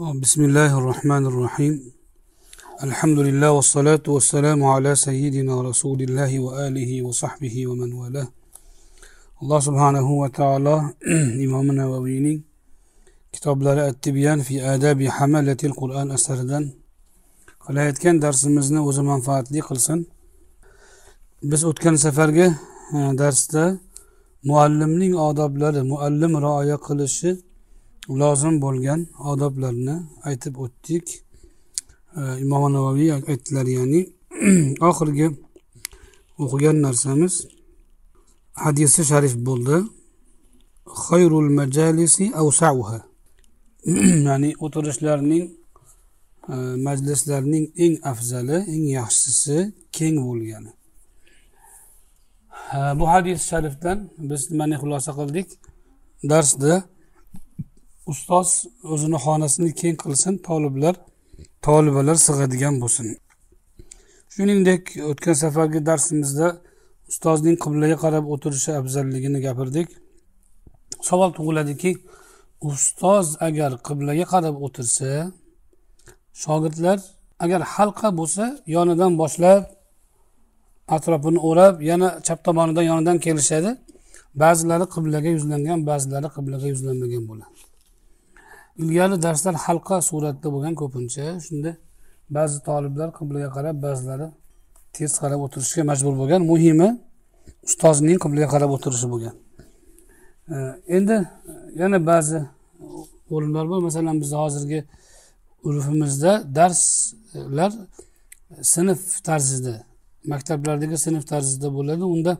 بسم الله الرحمن الرحيم الحمد لله والصلاة والسلام على سيدنا رسول الله وآله وصحبه ومن والاه الله سبحانه وتعالى إمامنا وويني كتاب لراء التبيان في آداب حملة القرآن أسردا قال كان درس مزنا وزمان فاتلي قلسن بس أتكن سفرقه درسته آداب odoblari muallim رأي قلشه lozim bo'lgan odoblarni aytib o'tdik imom navoiy aytdilar ya'ni oxirgi o'qigan narsamiz hadisi sharif bo'ldi xayrul majalisi avsauha ya'ni o'tirishlarning e, majlislarning eng afzali eng yaxshisi keng bo'lgani bu hadis sharifdan biz nimani xulosa qildik darsda ustoz o'zini xonasini keng qilsin toliblar tolibalar sig'adigan bo'lsin shuningdek o'tgan safargi darsimizda ustozning qiblaga qarab o'tirishi afzalligini gapirdik savol tug'iladiki ustoz agar qiblaga qarab o'tirsa shogirdlar agar halqa bo'lsa yonidan boshlab atrofini o'rab yana chap tomonidan yonidan kelishadi ba'zilari qiblaga yuzlangan ba'zilari qiblaga yuzlanmagan bo'ladi uyali darslar halqa suratida bo'lgan ko'pincha shunda ba'zi toliblar qiblaga qarab ba'zilari tez qarab o'tirishga majbur bo'lgan muhimi ustozning qiblaga qarab o'tirishi bo'lgan endi yana ba'zi o'rinlar bor masalan bizni hozirgi urfimizda darslar sinf tarzida maktablardagi sinf tarzida bo'ladi unda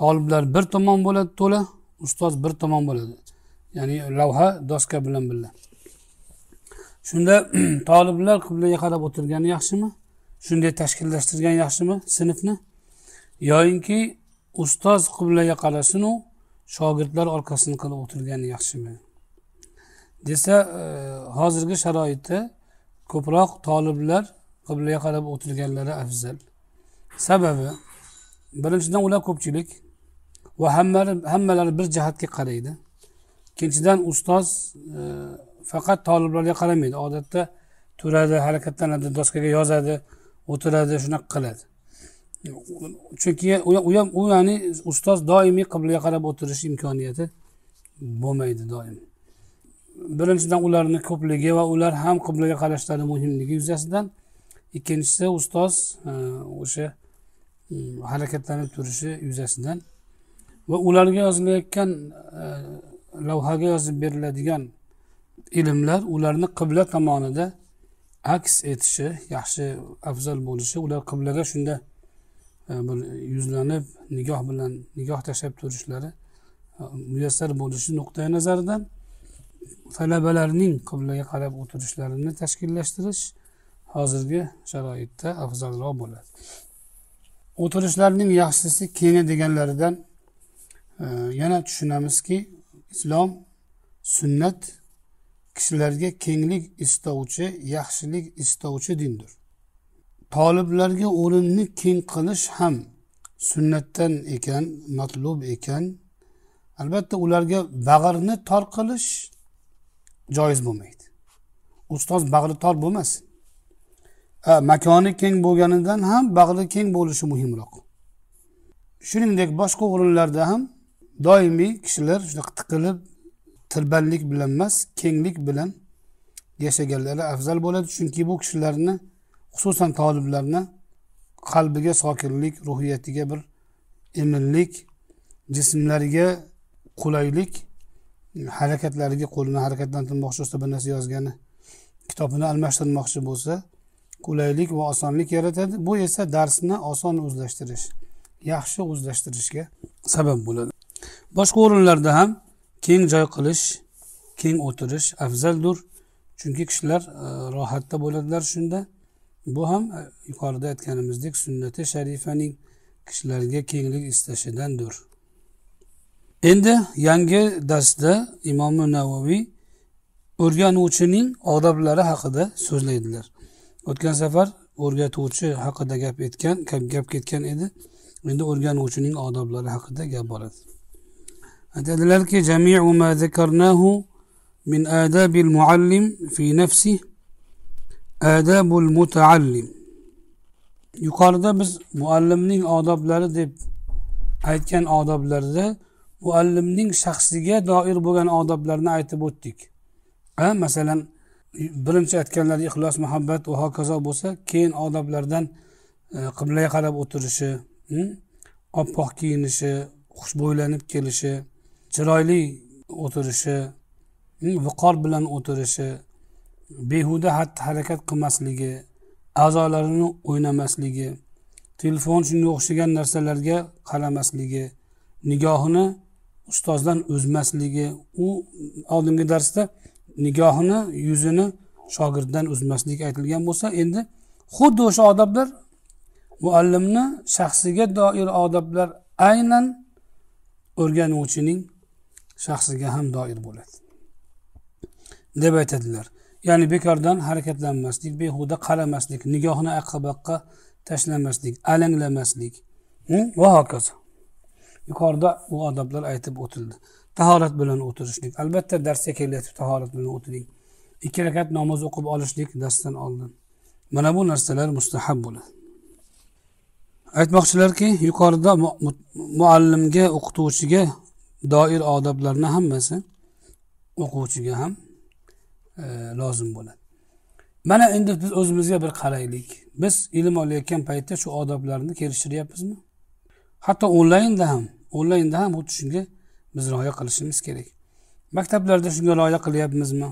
toliblar bir tomon bo'ladi to'la ustoz bir tomon bo'ladi ya'ni lavha doska bilan birga shunda toliblar qiblaga qarab o'tirgani yaxshimi shunday tashkillashtirgan yaxshimi sinfni yoyinki ustoz qiblaga qarasinu shogirdlar orqasini qilib o'tirgani yaxshimi desa e, hozirgi sharoitda ko'proq toliblar qiblaga qarab o'tirganlari afzal sababi birinchidan ular ko'pchilik va hammalari hammalari bir jihatga qaraydi ikkinchidan ustoz e, faqat toliblarga qaramaydi odatda turadi harakatlanadi doskaga yozadi o'tiradi shunaqa qiladi chunki u ham u ya'ni ustoz doimiy qiblaga qarab o'tirish imkoniyati bo'lmaydi doim birinchidan ularni ko'pligi va ular ham qiblaga qarashlari muhimligi yuzasidan ikkinchisi ustoz e, o'sha harakatlanib turishi yuzasidan va ularga yozilayotgan e, lavhaga yozib beriladigan ilmlar ularni qibla tomonida aks etishi yaxshi afzal bo'lishi ular qiblaga shunda e, bir yuzlanib nigoh bilan nigoh tashlab turishlari e, muyassar bo'lishi nuqtai nazaridan talabalarning qiblaga qarab o'tirishlarini tashkillashtirish hozirgi sharoitda afzalroq bo'ladi o'tirishlarning yaxshisi keni deganlaridan e, yana tushunamizki islom sunnat kishilarga kenglik istovchi yaxshilik istovchi dindir toliblarga o'rinni keng qilish ham sunnatdan ekan matlub ekan albatta ularga bag'rni tor qilish joiz bo'lmaydi ustoz bag'ri tor bo'lmasin makoni keng bo'lganidan ham bag'ri keng bo'lishi muhimroq shuningdek boshqa o'rinlarda ham doimiy kishilar shunaqa tiqilib tirbandlik bilan emas kenglik bilan yashaganlari afzal bo'ladi chunki bu kishilarni xususan toliblarni qalbiga sokinlik ruhiyatiga bir eminlik jismlariga qulaylik harakatlariga qo'lini harakatlantirmoqchi bo'lsa bir narsa yozgani kitobini almashtirmoqchi bo'lsa qulaylik va osonlik yaratadi bu esa darsni oson o'zlashtirish yaxshi o'zlashtirishga sabab bo'ladi boshqa o'rinlarda ham keng joy qilish keng o'tirish afzaldir chunki kishilar e, rohatda bo'ladilar shunda bu ham e, yuqorida aytganimizdek sunnati sharifaning kishilarga kenglik istashidandir endi yangi darsda imomi navoiy o'rganuvchining odoblari haqida so'zlaydilar o'tgan safar o'rgatuvchi haqida gap etgan gap ketgan edi endi o'rganuvchining odoblari haqida gap boradi dedilerki jamiu ma zekernahu min adabil muallim fi nefsih adabul mutaallim yuqorida biz muallimning odoblari deb aytgan odoblarda muallimning shaxsiga doir bo'lgan odoblarni aytib o'tdik a masalan birinchi aytganlari ixlos muhabbat va hokazo bo'lsa keyin odoblardan qiblaga qarab o'tirishi oppoq kiyinishi xushbo'ylanib kelishi chiroyli o'tirishi viqor bilan o'tirishi behuda xatti harakat qilmasligi a'zolarini o'ynamasligi telefon shunga o'xshagan narsalarga qaramasligi nigohini ustozdan uzmasligi u oldingi darsda nigohini yuzini shogirddan uzmaslik aytilgan bo'lsa endi xuddi o'sha odoblar muallimni shaxsiga doir odoblar aynan o'rganuvchining shaxsiga ham doir bo'ladi deb aytadilar ya'ni bekordan harakatlanmaslik behuda qaramaslik nigohni aqqa baqqa tashlamaslik alanglamaslik hm? va hokazo yuqorida bu odoblar aytib o'tildi tahorat bilan o'tirishlik albatta darsga kelayotib tahorat bilan o'tiring ikki rakat namoz o'qib olishlik darsdan oldin mana bu narsalar mustahab bo'ladi aytmoqchilarki yuqorida muallimga o'qituvchiga doir odoblarni hammasi o'quvchiga ham e, lozim bo'ladi mana endi biz o'zimizga bir qaraylik biz ilm olayotgan paytda shu odoblarni kelishtiryapmizmi hatto onlaynda ham onlaynda ham xuddi shunga biz rioya qilishimiz kerak maktablarda shunga rioya qilyapmizmi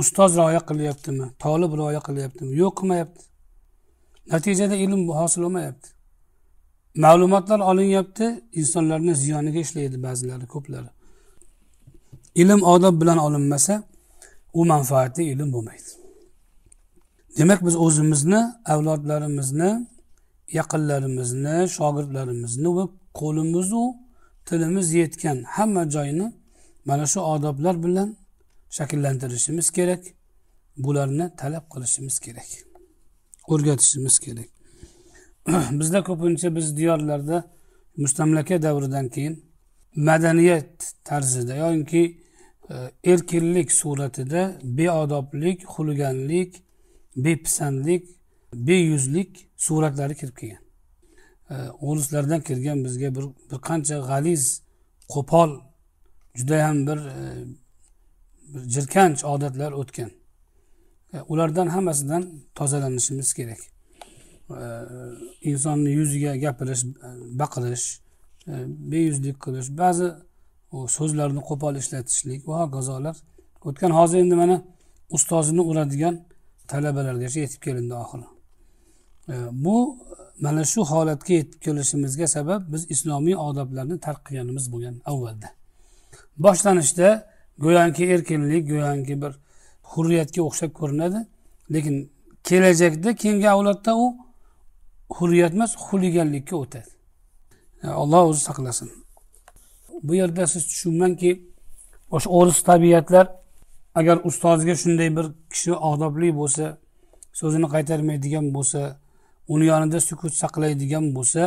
ustoz rioya qilyaptimi tolib rioya qilyaptimi yo'q qilmayapti natijada ilm hosil bo'lmayapti ma'lumotlar olinyapti insonlarni ziyoniga ishlaydi ba'zilari ko'plari ilm odob bilan olinmasa u manfaatli ilm bo'lmaydi demak biz o'zimizni avlodlarimizni yaqinlarimizni shogirdlarimizni va qo'limizu tilimiz yetgan hamma joyni mana shu odoblar bilan shakllantirishimiz kerak bularni talab qilishimiz kerak o'rgatishimiz kerak bizda ko'pincha biz diyorlarda mustamlaka davridan keyin madaniyat tarzida yoinki e, erkinlik suratida beodoblik xulganlik bepisandlik beyuzlik suratlari kirib kelgan e, o'rislardan kirgan bizga bir bir qancha g'aliz qo'pol judayam bir e, jirkanch odatlar o'tgan ulardan hammasidan tozalanishimiz kerak insonni yuziga gapirish baqirish e, beyuzlik qilish ba'zi so'zlarni qo'pol ishlatishlik va hokazolar o'tgan hozir endi mana ustozini uradigan talabalargacha yetib kelindi oxiri e, bu mana shu holatga yetib kelishimizga sabab biz islomiy odoblarni tark qilganimiz bo'lgan avvalda boshlanishda go'yoki erkinlik go'yoki bir hurriyatga o'xshab ko'rinadi lekin kelajakda keyingi avlodda u hurriyat emas xuliganlikka o'tadi alloh o'zi saqlasin bu yerda siz tushunmangki o'sha o'ris tabiatlar agar ustoziga shunday bir kishi odobli bo'lsa so'zini qaytarmaydigan bo'lsa uni yonida sukut saqlaydigan bo'lsa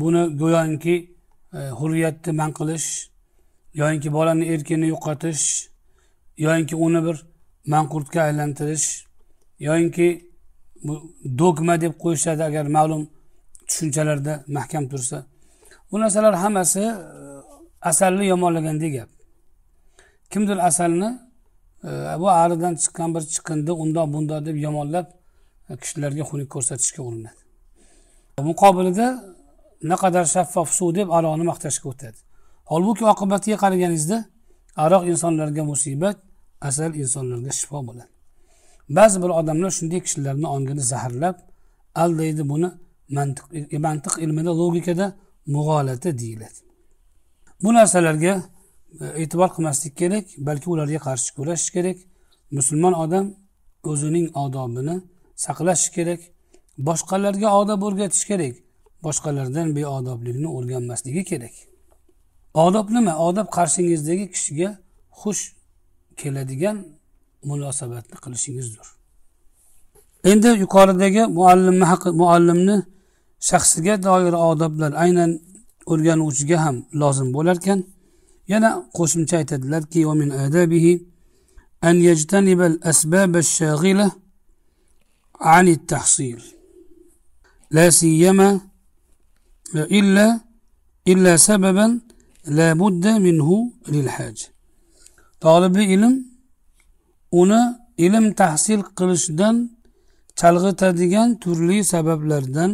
buni go'yoki e, hurriyatni man qilish yoinki bolani erkini yo'qotish yoinki uni bir manqurtga aylantirish yoinki dogma deb qo'yishadi agar ma'lum tushunchalarda mahkam tursa bu narsalar hammasi e, asalni yomonlagandek gap kimdir asalni e, bu aridan chiqqan bir chiqindi undoq bundoq deb yomonlab e, kishilarga xunuk ko'rsatishga urinadi muqobilida naqadar shaffof suv deb aroqni maqtashga o'tadi holbuki oqibatiga qaraganingizda aroq insonlarga musibat asal insonlarga shifo bo'ladi ba'zi bir odamlar shunday kishilarni ongini zaharlab aldaydi buni mantiq e, mantiq ilmida logikada mug'olata deyiladi bu narsalarga e, e'tibor qilmaslik kerak balki ularga qarshi kurashish kerak musulmon odam o'zining odobini saqlashi kerak boshqalarga odob o'rgatish kerak boshqalardan beodoblikni o'rganmasligi kerak odob nima odob qarshingizdagi kishiga xush keladigan munosabatni qilishingizdir endi yuqoridagi muallimni haqi muallimni shaxsiga doir odoblar aynan o'rganuvchiga ham lozim bo'larkan yana qo'shimcha aytadilarki أن يجتنب uni ilm tahsil qilishdan chalg'itadigan turli sabablardan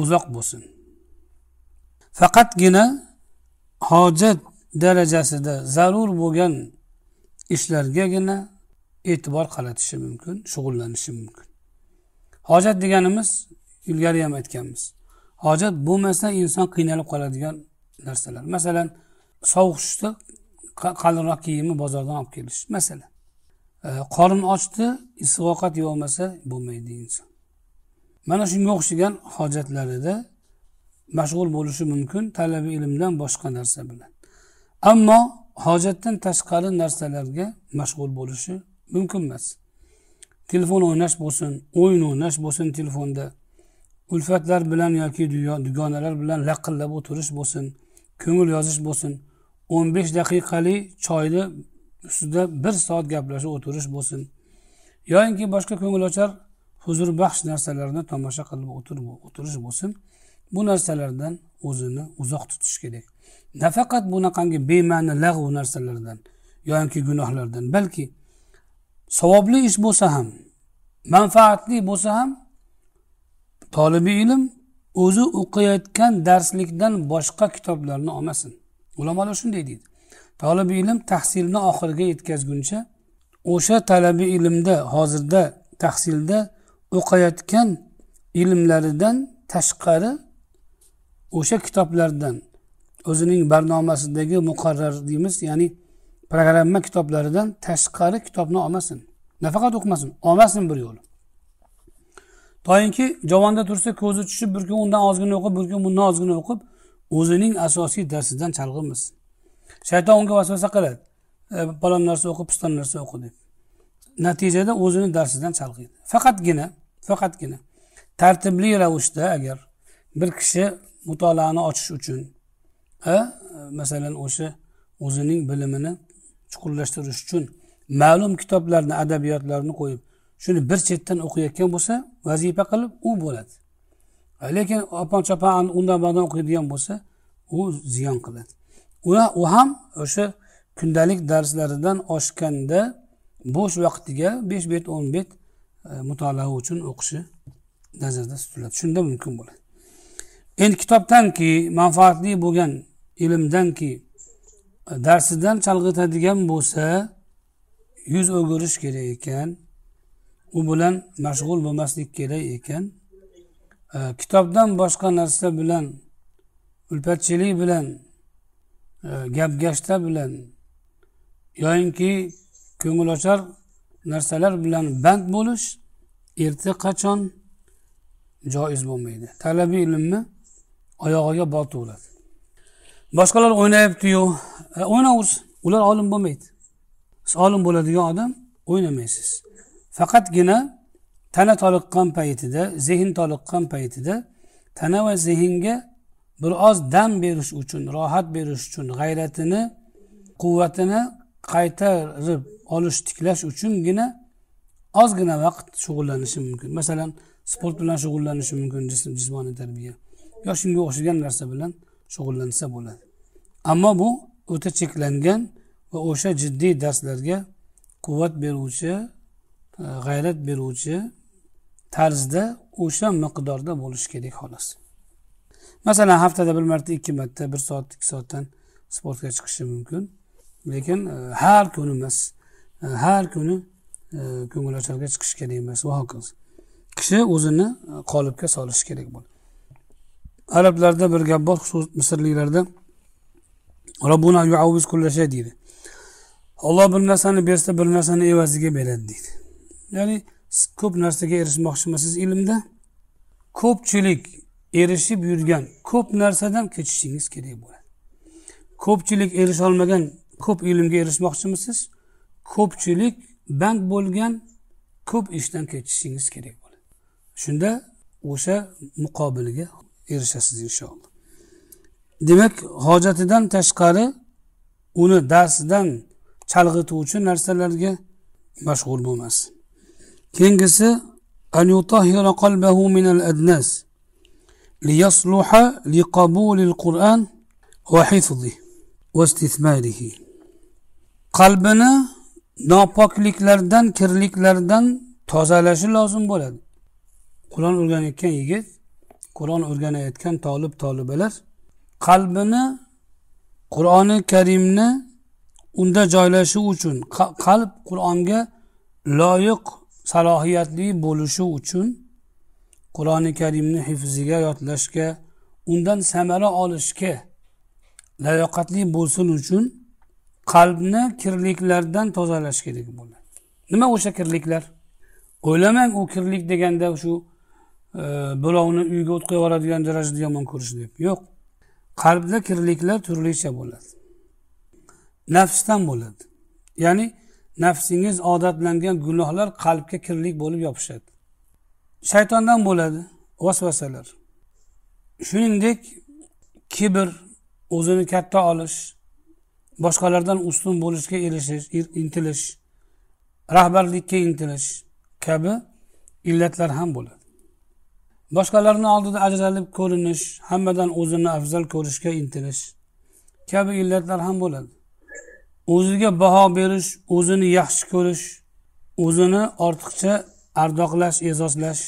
uzoq bo'lsin faqatgina hojat darajasida zarur bo'lgan ishlargagina e'tibor qaratishi mumkin shug'ullanishi mumkin hojat deganimiz ilgari ham aytganmiz hojat bo'lmasa inson qiynalib qoladigan narsalar masalan sovuq tushsa qalinroq kiyimni bozordan olib kelish masalan Э, qorin ochdi issiq ovqat yeyolmasa bo'lmaydi inson mana shunga o'xshagan hojatlarida mashg'ul bo'lishi mumkin talabi ilmdan boshqa narsa bilan ammo hojatdan tashqari narsalarga mashg'ul bo'lishi mumkin emas telefon o'ynash bo'lsin o'yin o'ynash bo'lsin telefonda ulfatlar bilan yoki dugonalar bilan laqillab o'tirish bo'lsin ko'ngil yozish bo'lsin o'n besh daqiqali choyni ustida bir soat gaplashib o'tirish bo'lsin yoinki boshqa ko'ngilochar huzurbaxsh narsalarni tomosha qilib o'tirish bo'lsin bu narsalardan o'zini uzoq tutish kerak nafaqat bunaqangi bema'ni lag'u narsalardan yoki gunohlardan balki savobli ish bo'lsa ham manfaatli bo'lsa ham tolibi ilm o'zi o'qiyotgan darslikdan boshqa kitoblarni olmasin ulamolar shunday deydi tolib ilm tahsilni oxiriga yetkazguncha o'sha talabi ilmda hozirda tahsilda o'qiyotgan ilmlaridan tashqari o'sha kitoblardan o'zining barnomasidagi muqarrar deymiz ya'ni programma kitoblaridan tashqari kitobni olmasin nafaqat o'qimasin olmasin bir yo'li toinki javonda tursa ko'zi tushib bir kun undan ozgina o'qib bir kun bundan ozgina o'qib o'zining asosiy darsidan chalg'imasin shayton unga vasvasa qiladi palon e, narsa o'qi piston narsa o'qi deb natijada o'zini darsidan chalg'iydi faqatgina faqatgina tartibli ravishda agar bir kishi mutolaani ochish uchun e, masalan o'sha o'zining bilimini chuqurlashtirish uchun ma'lum kitoblarni adabiyotlarni qo'yib shuni bir chetdan o'qiyotgan bo'lsa vazifa qilib u bo'ladi e, lekin opon chopon undan bundan o'qiydigan bo'lsa u ziyon qiladi u ham o'sha kundalik darslaridan oshganda bo'sh vaqtiga besh bet o'n bet e, mutolaa uchun o'qishi nazarda tutiladi shunda mumkin bo'ladi endi kitobdanki manfaatli bo'lgan ilmdanki e, darsidan chalg'itadigan bo'lsa yuz o'girish kerak ekan u bilan mashg'ul bo'lmaslik kerak ekan e, kitobdan boshqa narsa bilan ulpatchilik bilan gap gashta bilan yoyinki ko'ngilochar narsalar bilan band bo'lish erta qachon joiz bo'lmaydi talabiy ilmni oyog'iga botaveradi boshqalar o'ynayaptiyu o'ynaversin ular olim bo'lmaydi siz olim bo'ladigan odam o'ynamaysiz faqatgina tana toliqqan paytida zehn toliqqan paytida tana va zehnga bir oz dam berish uchun rohat berish uchun g'ayratini quvvatini qaytarib olish tiklash uchungina ozgina vaqt shug'ullanishi mumkin masalan sport bilan shug'ullanishi mumkin jismoniy tarbiya yo shunga o'xshagan narsa bilan shug'ullansa bo'ladi ammo bu o'ta cheklangan va o'sha jiddiy darslarga quvvat beruvchi e, g'ayrat beruvchi tarzda o'sha miqdorda bo'lishi kerak xolos masalan haftada bir marta ikki marta bir soat ikki soatdan sportga chiqishi mumkin lekin e, har kuni emas e, har kuni e, ko'ngilocharga chiqish kerak emas va hokazo kishi o'zini qolipga solishi kerak bo'ladi arablarda bir gap bor misrliklarda robbuna yuaviz kullasha deydi olloh bir narsani bersa bir narsani evaziga beradi deydi ya'ni ko'p narsaga erishmoqchi ilmda ko'pchilik erishib yurgan ko'p narsadan kechishingiz kerak bo'ladi ko'pchilik erisha olmagan ko'p ilmga erishmoqchimisiz ko'pchilik band bo'lgan ko'p ishdan kechishingiz kerak bo'ladi shunda o'sha muqobilga erishasiz inshaalloh demak hojatidan tashqari uni darsdan chalg'ituvchi narsalarga mashg'ul bo'lmasin keyingisi ليصلح لقبول القرآن وحفظه واستثماره qalbini nopokliklardan kirliklardan tozalashi lozim bo'ladi qur'on o'rganayotgan yigit qur'on o'rganayotgan tolib tolibalar qalbini qur'oni karimni unda joylashi uchun qalb qur'onga loyiq salohiyatli bo'lishi uchun qur'oni karimni hifziga yodlashga undan samara olishga layoqatli bo'lsin uchun qalbni kirliklardan tozalash kerak bo'ladi nima o'sha kirliklar o'ylamang u kirlik deganda shu e, birovni uyiga o't qo'yib yuboradigan darajada yomon ko'rish deb yo'q qalbda kirliklar turlicha bo'ladi nafsdan bo'ladi ya'ni nafsingiz odatlangan gunohlar qalbga kirlik bo'lib yopishadi shaytondan bo'ladi vasvasalar shuningdek kibr o'zini katta olish boshqalardan ustun bo'lishga erishish intilish rahbarlikka intilish kabi illatlar ham bo'ladi boshqalarni oldida ajralib ko'rinish hammadan o'zini afzal ko'rishga intilish kabi illatlar ham bo'ladi o'ziga baho berish o'zini yaxshi ko'rish o'zini ortiqcha ardoqlash e'zozlash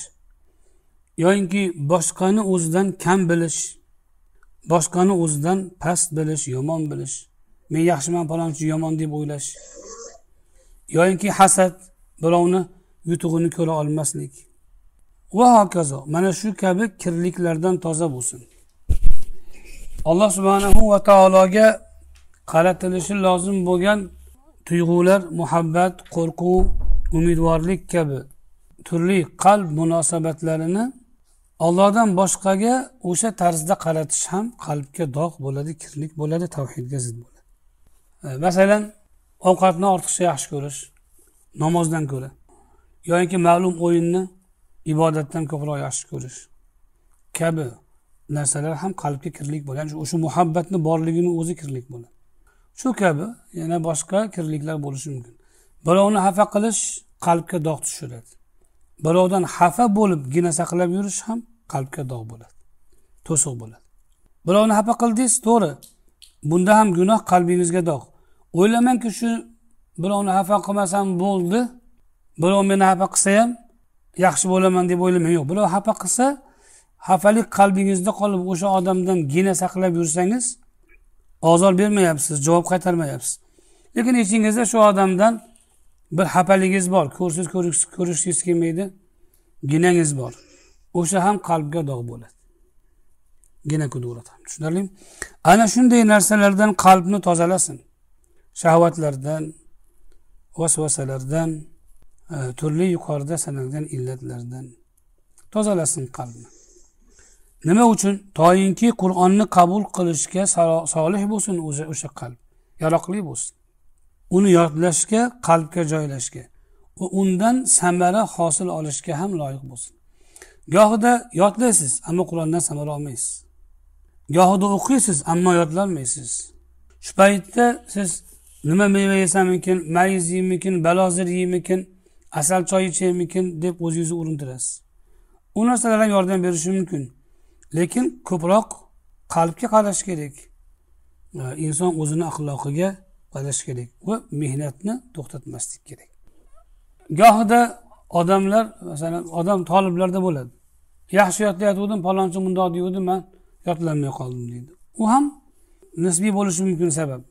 yoyinki boshqani o'zidan kam bilish boshqani o'zidan past bilish yomon bilish men yaxshiman palonchi yomon deb o'ylash yoyinki hasad birovni yutug'ini ko'ra olmaslik va hokazo mana shu kabi kirliklardan toza bo'lsin alloh subhanahu va taologa qaratilishi lozim bo'lgan tuyg'ular muhabbat qo'rquv umidvorlik kabi turli qalb munosabatlarini ollohdan boshqaga o'sha tarzda qaratish ham qalbga dog' bo'ladi kirlik bo'ladi tavhidga zid bo'ladi e, masalan ovqatni ortiqcha yaxshi ko'rish namozdan ko'ra yoinki ma'lum o'yinni ibodatdan ko'proq yaxshi ko'rish kabi narsalar ham qalbga kirlik bo'ladi yani o'sha muhabbatni borligini o'zi kirlik bo'ladi shu kabi yana boshqa kirliklar bo'lishi mumkin birovni xafa qilish qalbga dog' tushiradi birovdan xafa bo'libgina saqlab yurish ham qalbga dog' bo'ladi to'siq bo'ladi birovni xafa qildingiz to'g'ri bunda ham gunoh qalbingizga dog' o'ylamangki shu birovni xafa qilmasam bo'ldi birov meni xafa qilsa ham yaxshi bo'laman deb o'ylamang yo'q birov xafa qilsa xafalik qalbingizda qolib o'sha odamdan gina saqlab yursangiz ozor bermayapsiz javob qaytarmayapsiz lekin ichingizda shu odamdan bir xafaligingiz bor ko'rsiz ko'rishgiz kelmaydi ginangiz bor o'sha ham qalbga dog' bo'ladi gina kudurat ham tushunarlimi ana shunday narsalardan qalbni tozalasin shahvatlardan vasvasalardan e, turli yuqorida sanalgan illatlardan tozalasin qalbni nima uchun toyinki qur'onni qabul qilishga solih bo'lsin o'sha qalb yaroqli bo'lsin uni yodlashga qalbga joylashga va undan samara hosil olishga ham loyiq bo'lsin gohida yodlaysiz ammo qur'ondan samara olmaysiz gohida o'qiysiz ammo yodlolmaysiz shu paytda siz nima meva yesamikin mayiz yeymikin balozir yeymikin asal choy ichaymikin deb o'zingizni urintirasiz u narsalar ham yordam berishi mumkin lekin ko'proq qalbga qarash kerak inson o'zini axloqiga qadrish kerak va mehnatni to'xtatmaslik kerak gohida odamlar masalan odam toliblarda bo'ladi yaxshi yotlayotgandim palonchi mundoq degandi man yodlanmay qoldim deydi u ham nisbiy bo'lishi mumkin sabab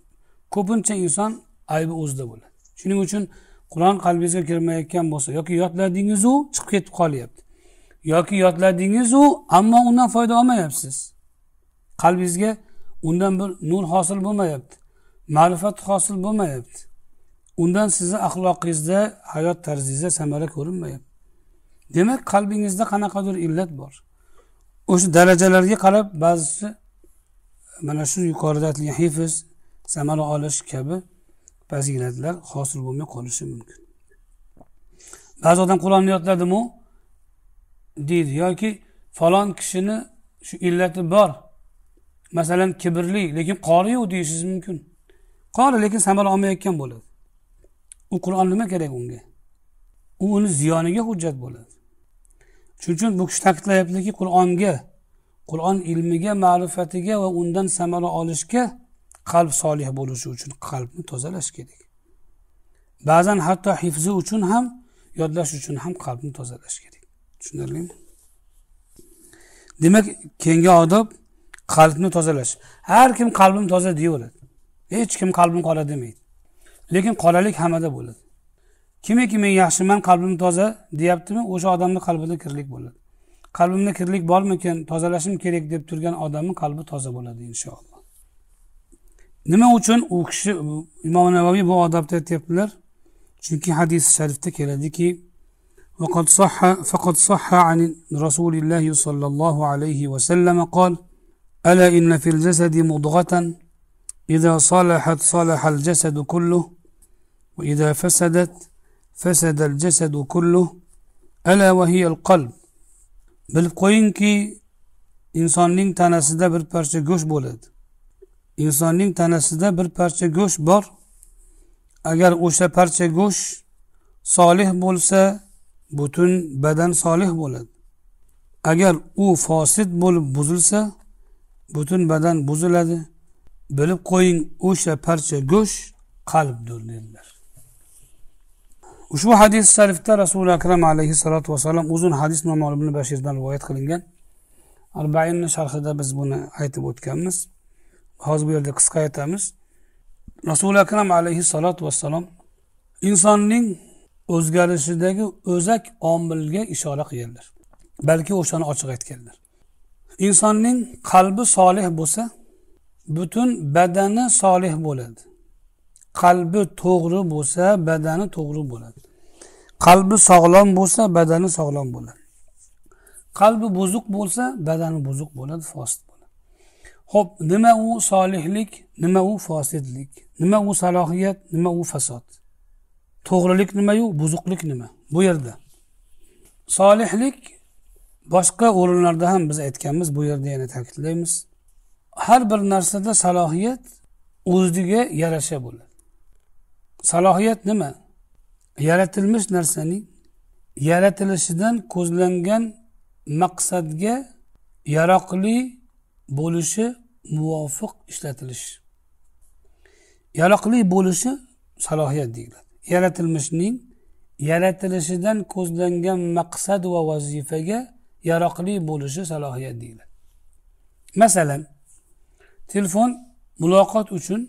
ko'pincha inson aybi o'zida bo'ladi shuning uchun qur'on qalbingizga kirmayotgan bo'lsa yoki yodladingizu chiqib ketib qolyapti yoki yodladingizu ammo undan foyda olmayapsiz qalbingizga undan bir nur hosil bo'lmayapti ma'rifat hosil bo'lmayapti undan sizni axloqingizda hayot tarzingizda samara ko'rinmayapti demak qalbingizda qanaqadir illat bor o'sha darajalarga qarab ba'zisi mana shu yuqorida aytilgan hifz samara olish kabi fazilatlar hosil bo'lmay qolishi mumkin ba'zi odam qur'onni yodladimu deydi yoki falon kishini shu illati bor masalan kibrli lekin qoriyu deyishingiz mumkin qori lekin samara olmayotgan bo'ladi u qur'on nima kerak unga u uni ziyoniga hujjat bo'ladi shuning uchun bu kishi ta'kidlayaptiki qur'onga qur'on ilmiga ma'rifatiga va undan samara olishga qalb solih bo'lishi uchun qalbni tozalash kerak ba'zan hatto hifzi uchun ham yodlash uchun ham qalbni tozalash kerak tushunarlimi demak keyingi odob qalbni tozalash har kim qalbim toza deyaveradi hech kim qalbim qora demaydi lekin qoralik hammada bo'ladi kimiki men yaxshiman qalbim toza deyaptimi o'sha odamni qalbida kirlik bo'ladi qalbimda kirlik bormikan tozalashim kerak deb turgan odamni qalbi toza bo'ladi inshaalloh nima uchun u kishi imom navoiy bu odobni aytyaptilar chunki hadis sharifda keladiki وقد صح فقد صح عن رسول الله صلى الله عليه وسلم قال ألا إن في الجسد مضغة إذا صلحت صلح الجسد كله وإذا فسدت فسد الجسد كله ألا وهي القلب bilib qo'yingki insonning tanasida bir parcha go'sht bo'ladi insonning tanasida بر parcha گوش بار agar o'sha parcha گوش صالح بولسا butun بدن صالح بولد agar u فاسد بول buzilsa butun بدن buziladi bilib qo'ying o'sha parcha go'sht qalbdir dedilar ushbu hadis sharifda rasuli akram alayhissalotu vassalom uzun hadis nomoli ibn bashirdan rivoyat qilingan arbainni sharhida biz buni aytib o'tganmiz hozir bu yerda qisqa aytamiz rasuli akram alayhissalotu vassalom insonning o'zgarishidagi o'zak omilga ishora qilganlar balki o'shani ochiq aytganlar insonning qalbi solih bo'lsa butun badani solih bo'ladi qalbi to'g'ri bo'lsa badani to'g'ri bo'ladi qalbi sog'lom bo'lsa badani sog'lom bo'ladi qalbi buzuq bo'lsa badani buzuq bo'ladi fosit bo'ladi ho'p nima u solihlik nima u fosidlik nima u salohiyat nima u fasod to'g'rilik nimayu buzuqlik nima bu yerda solihlik boshqa o'rinlarda ham biz aytganmiz bu yerda yana ta'kidlaymiz har bir narsada salohiyat o'ziga yarasha bo'ladi salohiyat nima yaratilmish narsaning yaratilishidan ko'zlangan maqsadga yaroqli bo'lishi muvofiq ishlatilish yaroqli bo'lishi salohiyat deyiladi yaratilmishning yaratilishidan ko'zlangan maqsad va vazifaga yaroqli bo'lishi salohiyat deyiladi masalan telefon muloqot uchun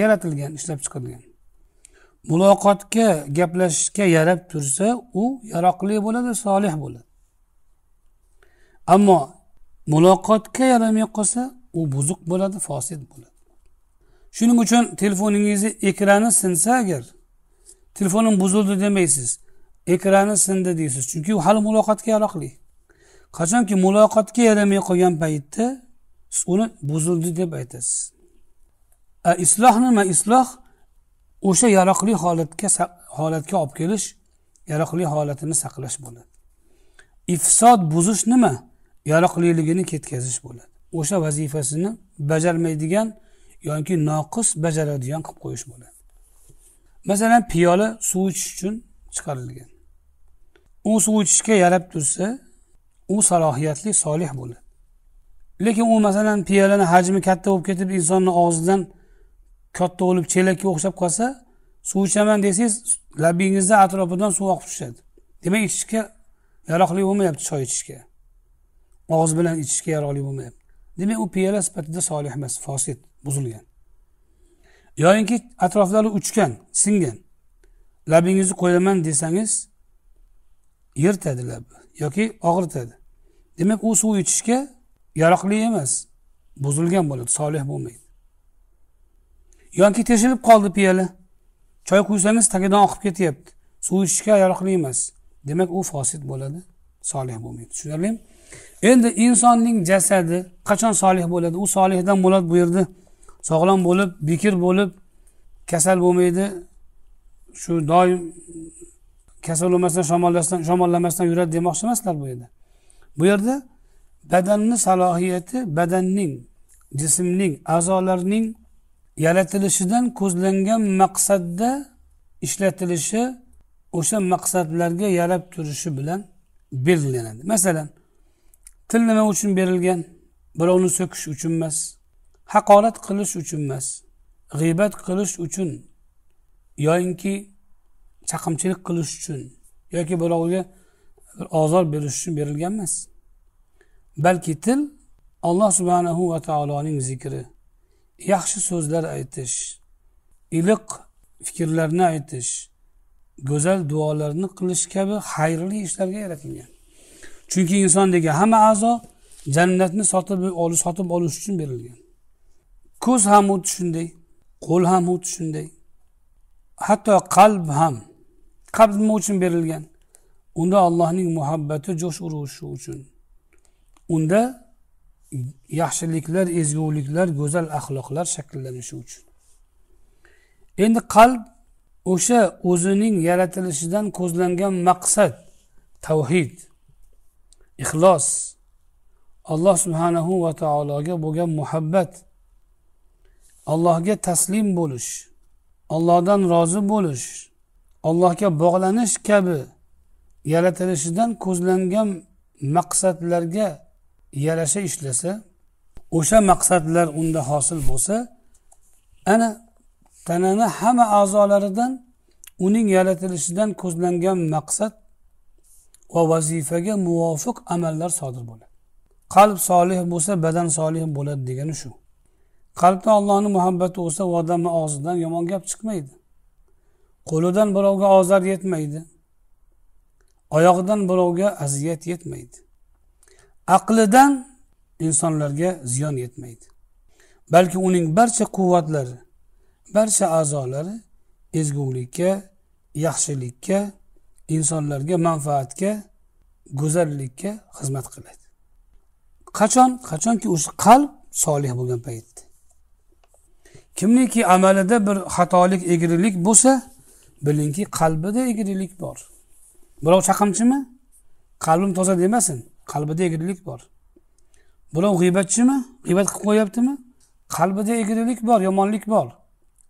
yaratilgan ishlab chiqilgan muloqotga gaplashishga yarab tursa u yaroqli bo'ladi solih bo'ladi ammo muloqotga yaramay qolsa u buzuq bo'ladi fosid bo'ladi shuning uchun telefoningizni ekrani sinsa agar telefonim buzildi demaysiz ekrani sindi deysiz chunki u hali muloqotga yaroqli qachonki muloqotga yaramay qolgan paytda uni buzildi deb aytasiz a isloh nima isloh o'sha yaroqli holatga holatga olib kelish yaroqli holatini saqlash bo'ladi ifsod buzish nima yaroqliligini ketkazish bo'ladi o'sha vazifasini bajarmaydigan yoki noqis bajaradigan qilib qo'yish bo'ladi masalan piyola suv ichish uchun chiqarilgan u suv ichishga yarab tursa u salohiyatli solih bo'ladi lekin u masalan piyolani hajmi katta bo'lib ketib insonni og'zidan katta bo'lib chelakka o'xshab qolsa suv ichaman desangiz labingizdan atrofidan suv oqib tushadi demak ichishga yaroqli bo'lmayapti choy ichishga og'iz bilan ichishga yaroqli bo'lmayapti demak u piyola sifatida solih emas fosid buzilgan yoyinki atroflari uchgan singan labingizni qo'yaman desangiz yirtadi labi yoki og'ritadi demak u suv ichishga yaroqli emas buzilgan bo'ladi solih bo'lmaydi yoki teshilib qoldi piyola choy quysangiz tagidan oqib ketyapti suv ichishga yaroqli emas demak u fosid bo'ladi solih bo'lmaydi tushunarlimi endi insonning jasadi qachon solih bo'ladi u solihdan bo'ladi bu yerda sog'lom bo'lib bekir bo'lib kasal bo'lmaydi shu doim kasal bo'lmasdan shamollamasdan yuradi demoqchi emaslar bu yerda bu yerda badanni salohiyati badanning jismning a'zolarning yaratilishidan ko'zlangan maqsadda ishlatilishi o'sha maqsadlarga yarab turishi bilan belgilanadi masalan til nima uchun berilgan birovni so'kish uchun emas haqorat qilish uchun emas g'iybat qilish uchun yoyinki chaqimchilik qilish uchun yoki birovga ozor berish uchun berilgan emas balki til alloh subhanahu va taoloning zikri yaxshi so'zlar aytish iliq fikrlarni aytish go'zal duolarni qilish kabi xayrli ishlarga yaratilgan chunki insondagi hamma a'zo jannatni sotib sotib olish uchun berilgan ko'z ham xuddi shunday qo'l ham xuddi shunday hatto qalb ham qalb nima uchun berilgan unda allohning muhabbati jo'sh urishi uchun unda yaxshiliklar ezguliklar go'zal axloqlar shakllanishi uchun endi qalb o'sha o'zining yaratilishidan ko'zlangan maqsad tavhid ixlos alloh subhanahu va taologa bo'lgan muhabbat allohga taslim bo'lish allohdan rozi bo'lish allohga bog'lanish kabi yaratilishidan ko'zlangan maqsadlarga yarasha ishlasa o'sha maqsadlar unda hosil bo'lsa ana tanani hamma a'zolaridan uning yaratilishidan ko'zlangan maqsad va vazifaga muvofiq amallar sodir bo'ladi qalb solih bo'lsa badan solih bo'ladi degani shu qalbda allohni muhabbati bo'lsa u odamni og'zidan yomon gap chiqmaydi qo'lidan birovga ozor yetmaydi oyog'idan birovga aziyat yetmaydi aqlidan insonlarga ziyon yetmaydi balki uning barcha quvvatlari barcha a'zolari ezgulikka yaxshilikka insonlarga manfaatga go'zallikka xizmat qiladi qachon qachonki o'sha qalb solih bo'lgan paytda kimniki amalida bir xatolik egrilik bo'lsa bilingki qalbida egrilik bor birov chaqimchimi qalbim toza demasin qalbida egrilik bor birov g'iybatchimi g'iybat qilib qo'yyaptimi qalbida egrilik bor yomonlik bor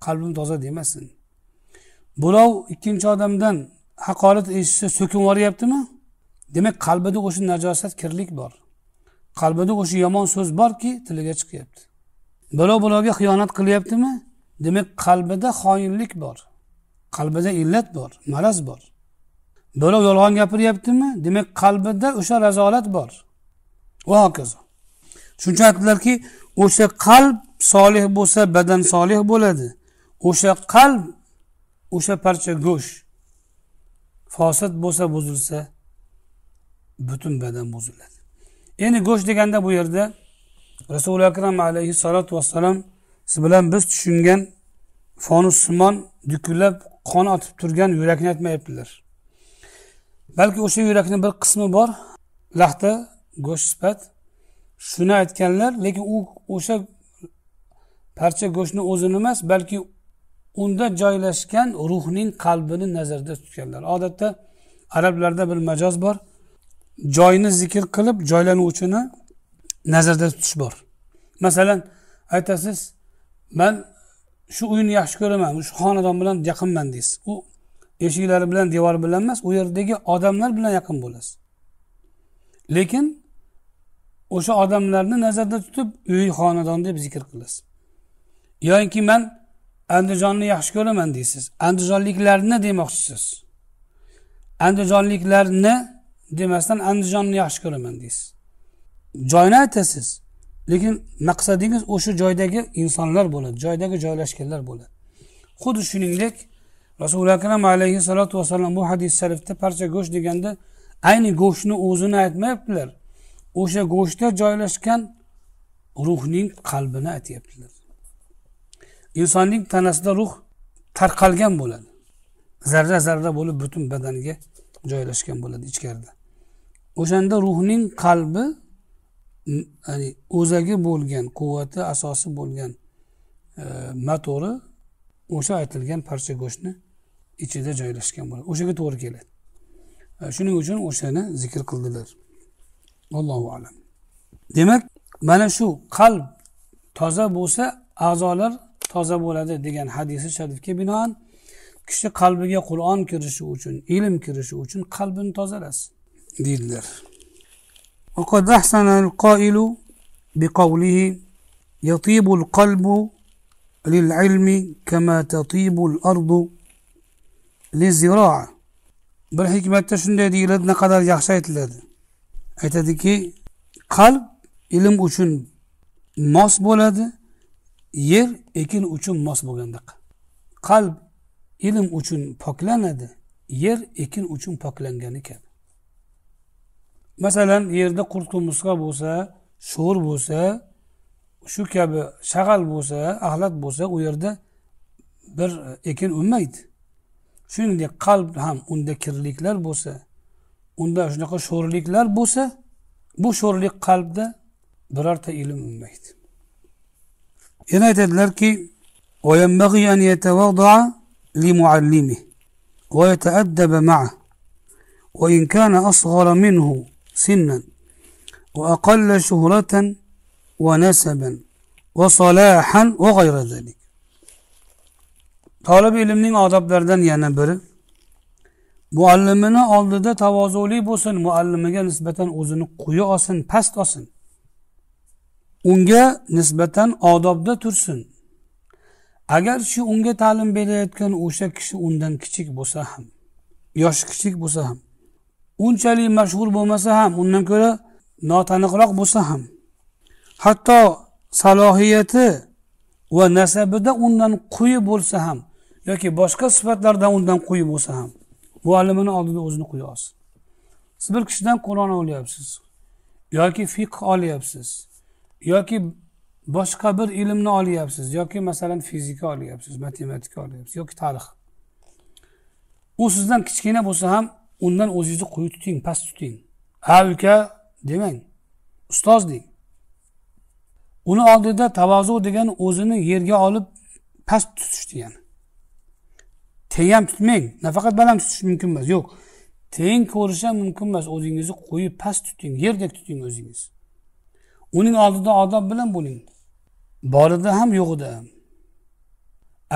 qalbim toza demasin birov ikkinchi odamdan haqorat eshitsa so'kinib yuboryaptimi demak qalbida o'sha najosat kirlik bor qalbida o'sha yomon so'z borki tiliga chiqyapti birov birovga xiyonat qilyaptimi demak qalbida xoinlik bor qalbida illat bor maraz bor birov yolg'on gapiryaptimi demak qalbida o'sha razolat bor va hokazo shuning uchun aytdilarki o'sha qalb solih bo'lsa badan solih bo'ladi o'sha qalb o'sha parcha go'sht fosil bo'lsa buzilsa butun badan buziladi endi go'sht deganda bu yerda rasuli akram alayhissalotu vassalom siz bilan biz tushungan fonussimon dukullab qon otib turgan yurakni aytmayaptilar balki o'sha yurakni bir qismi bor lahta go'sht sifat shuni aytganlar lekin u o'sha parcha go'shtni o'zini emas balki unda joylashgan ruhning qalbini nazarda tutganlar odatda arablarda bir majoz bor joyni zikr qilib joylanuvchini nazarda tutish bor masalan aytasiz man shu uyni yaxshi ko'raman shu xonadon bilan yaqinman deysiz u eshiklari bilan devori bilan emas u yerdagi odamlar bilan yaqin bo'lasiz lekin o'sha odamlarni nazarda tutib uy xonadon deb zikr qilasiz yoinki yani man andijonni yaxshi ko'raman deysiz andijonliklarni demoqchisiz andijonliklarni demasdan andijonni yaxshi ko'raman deysiz joyni aytasiz lekin maqsadingiz o'sha joydagi insonlar bo'ladi joydagi joylashganlar bo'ladi xuddi shuningdek rasuli akram alayhissalotu vassalom bu hadis sharifda parcha go'sht deganda ayni go'shtni o'zini aytmayaptilar o'sha go'shtda joylashgan ruhning qalbini aytyaptilar insonning tanasida ruh tarqalgan bo'ladi zarra zarra bo'lib butun badaniga joylashgan bo'ladi ichkarida o'shanda ruhning qalbi ya'ni o'zagi bo'lgan quvvati asosi bo'lgan e, motori o'sha aytilgan parcha go'shtni ichida joylashgan bo'ladi o'shaga to'g'ri keladi shuning uchun o'shani zikr qildilar allohu alam demak mana shu qalb toza bo'lsa a'zolar toza bo'ladi degan hadisi sharifga binoan kishi qalbiga qur'on kirishi uchun ilm kirishi uchun qalbini tozalasin deydilar وقد أحسن القائل بقوله يطيب القلب للعلم كما تطيب الأرض liziro bir hikmatda shunday deyiladi naqadar yaxshi aytiladi aytadiki qalb ilm uchun mos bo'ladi yer ekin uchun mos bo'lgandek qalb ilm uchun poklanadi yer ekin uchun poklangani kabi masalan yerda qurt qumursqa bo'lsa sho'r bo'lsa shu kabi shag'al bo'lsa axlat bo'lsa u yerda bir ekin unmaydi shuningdek qalb ham unda kirliklar bo'lsa unda shunaqa sho'rliklar bo'lsa bu sho'rlik qalbda birorta ilm unmaydi yana aytadilarki وينبغي أن يتوضع لمعلمه ويتأدب معه وإن كان أصغر منه سنا وأقل شهرة ونسبا وصلاحا وغير ذلك tolib ilmning odoblaridan yana biri muallimini oldida tavozuli bo'lsin muallimiga nisbatan o'zini quyi olsin past olsin unga nisbatan odobda tursin agar shu unga ta'lim berayotgan o'sha kishi undan kichik bo'lsa ham yoshi kichik bo'lsa ham unchalik mashhur bo'lmasa ham undan ko'ra notaniqroq bo'lsa ham hatto salohiyati va nasabida undan quyi bo'lsa ham yoki boshqa sifatlardan undan quyi bo'lsa ham muallimini oldida o'zini quyi olsin siz bir kishidan qur'on olyapsiz yoki fiqh olyapsiz yoki boshqa bir ilmni olyapsiz yoki masalan fizika olyapsiz matematika olyapsiz yoki tarix u sizdan kichkina bo'lsa ham undan o'zingizni quyi tuting past tuting ha uka demang ustoz deng uni oldida tavozu degani o'zini yerga olib past tutish degani teng ham tutmang nafaqat baland tutish mumkin emas yo'q teng ko'rish ham mumkin emas o'zingizni qo'yib past tuting yerdek tuting o'zingiz uning oldida odob bilan bo'ling borida ham yo'g'ida ham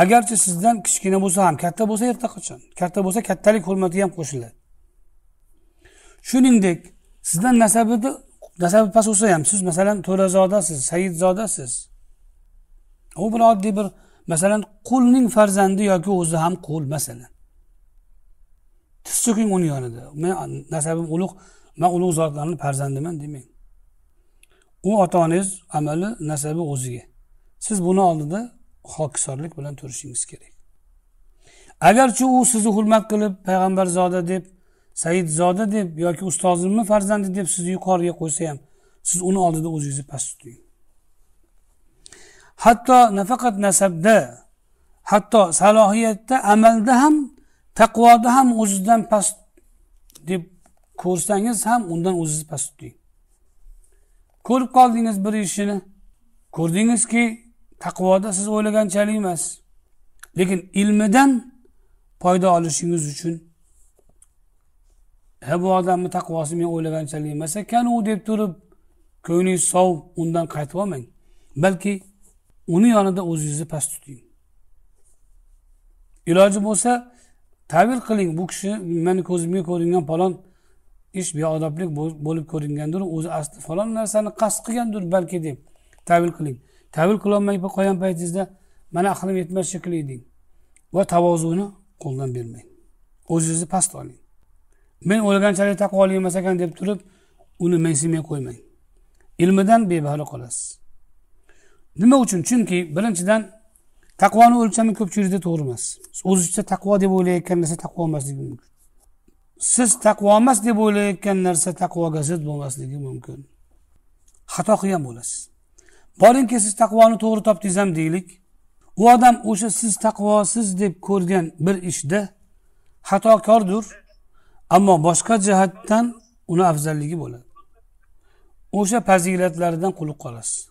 agarchi sizdan kichkina bo'lsa ham katta bo'lsa erta qachon katta bo'lsa kattalik hurmatiga ham qo'shiladi shuningdek sizdan nasabida nasabi past bo'lsa ham siz masalan to'razodasiz sayidzodasiz u bir oddiy bir masalan qulning farzandi yoki o'zi ham qul masalan tiz cho'king uni yonida men nasabim ulug' man ulug' zotlarni farzandiman demang u ota onangiz amali nasabi o'ziga siz buni oldida hokisorlik bilan turishingiz kerak agarchi u sizni hurmat qilib payg'ambarzoda deb saidzoda deb yoki ustozimni farzandi deb sizni yuqoriga qo'ysa ham siz uni oldida o'zingizni past tuting hatto nafaqat nasabda hatto salohiyatda amalda ham taqvoda ham o'zizdan past deb ko'rsangiz ham undan o'zingiz past tuting ko'rib qoldingiz bir ishini ko'rdingizki taqvoda siz o'ylaganchalik emas lekin ilmidan foyda olishingiz uchun ha bu odamni taqvosi men o'ylaganchalik emas ekanu deb turib ko'nglingiz sovib undan qaytib olmang balki uni yonida o'zingizni past tuting iloji bo'lsa ta'bir qiling bu kishi mani ko'zimga ko'ringan falon ish beodoblik bo'lib ko'ringandir o'zi asli falon narsani qasd qilgandir balki deb tavil qiling tavil qilolmay qolgan paytingizda mana aqlim yetmas shekilli deng va tavozuni qo'ldan bermang o'zingizni past oling men o'laganchalik taqvoli emas ekan deb turib uni mensimay qo'ymang ilmidan bebahra qolasiz nima uchun chunki birinchidan taqvoni o'lchami ko'pchilikda to'g'ri emas o'zicha taqvo deb o'ylayotgan narsa taqvo emasligi mumkin siz taqvo emas deb o'ylayotgan narsa taqvoga zid bo'lmasligi mumkin xato qilgan bo'lasiz boringki siz taqvoni to'g'ri topdingiz ham deylik u odam o'sha siz taqvosiz deb ko'rgan bir ishda xatokordir ammo boshqa jihatdan uni afzalligi bo'ladi o'sha fazilatlaridan quruq qolasiz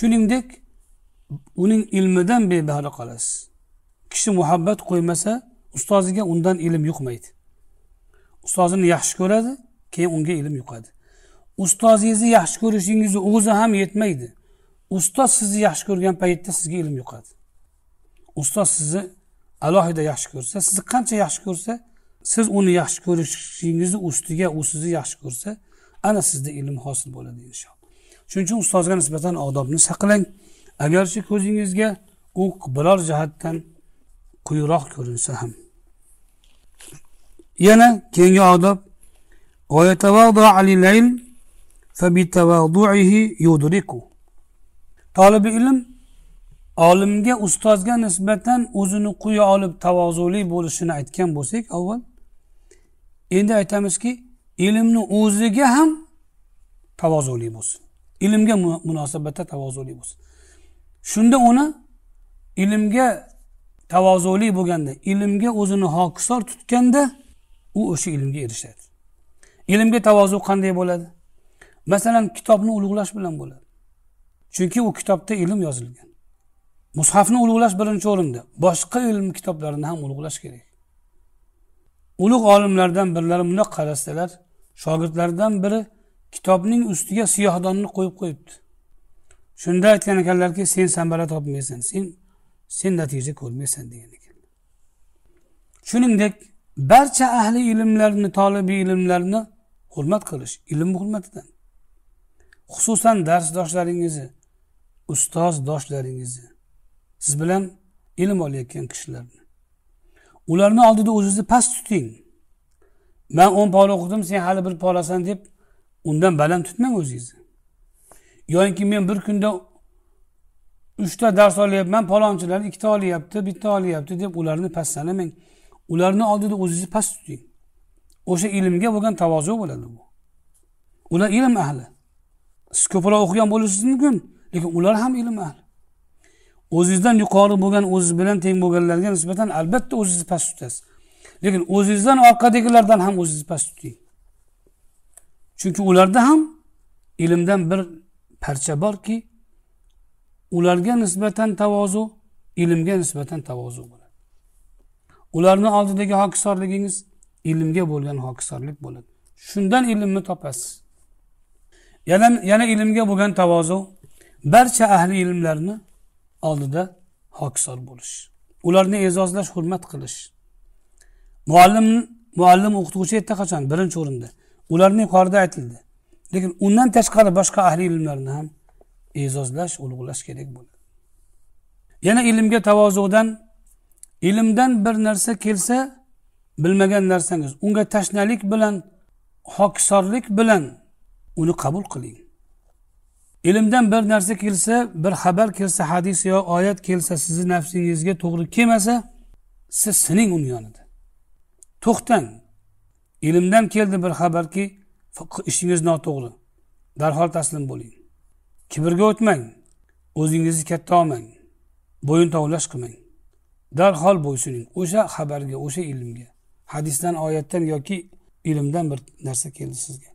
shuningdek uning ilmidan bebahra qolasiz kishi muhabbat qo'ymasa ustoziga undan ilm yuqmaydi ustozini yaxshi ko'radi keyin unga ilm yuqadi ustozingizni yaxshi ko'rishingizni o'zi ham yetmaydi ustoz sizni yaxshi ko'rgan paytda sizga ilm yuqadi ustoz sizni alohida yaxshi ko'rsa sizni qancha yaxshi ko'rsa siz uni yaxshi ko'rishingizni ustiga u sizni yaxshi ko'rsa ana sizda ilm hosil bo'ladi inshaalloh shuning uchun ustozga nisbatan odobni saqlang agarchi ko'zingizga u biror jihatdan quyiroq ko'rinsa ham yana keyingi odob tolibi ilm olimga ustozga nisbatan o'zini quyi olib tavozuli bo'lishini aytgan bo'lsak avval endi aytamizki ilmni o'ziga ham tavozuli bo'lsin ilmga munosabatda tavozuli bo'lsin shunda uni ilmga tavozuli bo'lganda ilmga o'zini hokisor tutganda u o'sha ilmga erishadi ilmga tavozu qanday bo'ladi masalan kitobni ulug'lash bilan bo'ladi chunki u kitobda ilm yozilgan mushafni ulug'lash birinchi o'rinda boshqa ilm kitoblarini ham ulug'lash kerak ulug' olimlardan birlari bundoq qarasalar shogirdlaridan biri kitobning ustiga siyohdonni qo'yib qo'yibdi shunda aytgan ekanlarki sen samara topmaysan sen sen natija ko'rmaysan degan ekanlar shuningdek barcha ahli ilmlarni tolibiy ilmlarni hurmat qilish ilm hurmatidan xususan darsdoshlaringizni ustozdoshlaringizni siz bilan ilm olayotgan kishilarni ularni oldida o'zingizni past tuting man o'n pola o'qidim sen hali bir polasan deb undan baland tutmang o'zingizni yoinki men bir kunda uchta dars olyapman palonchilar ikkita olyapti bitta olyapti deb ularni past sanamang ularni oldida o'zingizni past tuting o'sha ilmga bo'lgan tavozu bo'ladi bu ular ilm ahli siz ko'proq o'qigan bo'lishingiz mumkin lekin ular ham ilm ahli o'zingizdan yuqori bo'lgan o'ziz bilan teng bo'lganlarga nisbatan albatta o'zingizni past tutasiz lekin o'zingizdan orqadagilardan ham o'zingizni past tuting chunki ularda ham ilmdan bir parcha borki ularga nisbatan tavozu ilmga nisbatan tavozu bo'ladi ularni oldidagi hokisorligingiz ilmga bo'lgan hokisorlik bo'ladi shundan ilmni topasiz yana yana ilmga bo'lgan tavozu barcha ahli ilmlarni oldida hokisor bo'lish ularni e'zozlash hurmat qilish muallim muallim o'qituvchi yerda qachon birinchi o'rinda ularni yuqorida aytildi lekin undan tashqari boshqa ahli ilmlarni ham e'zozlash ulug'lash kerak bo'ladi yana ilmga tavozudan ilmdan bir narsa kelsa bilmagan narsangiz unga tashnalik bilan hokisorlik bilan uni qabul qiling ilmdan bir narsa kelsa bir xabar kelsa hadis yo oyat kelsa sizni nafsingizga to'g'ri kelmasa siz sining uni yonida to'xtang ilmdan keldi bir xabarki ishingiz noto'g'ri darhol taslim bo'ling kibrga o'tmang o'zingizni katta olmang bo'yin tovlash qilmang darhol bo'ysuning o'sha xabarga o'sha ilmga hadisdan oyatdan yoki ilmdan bir narsa keldi sizga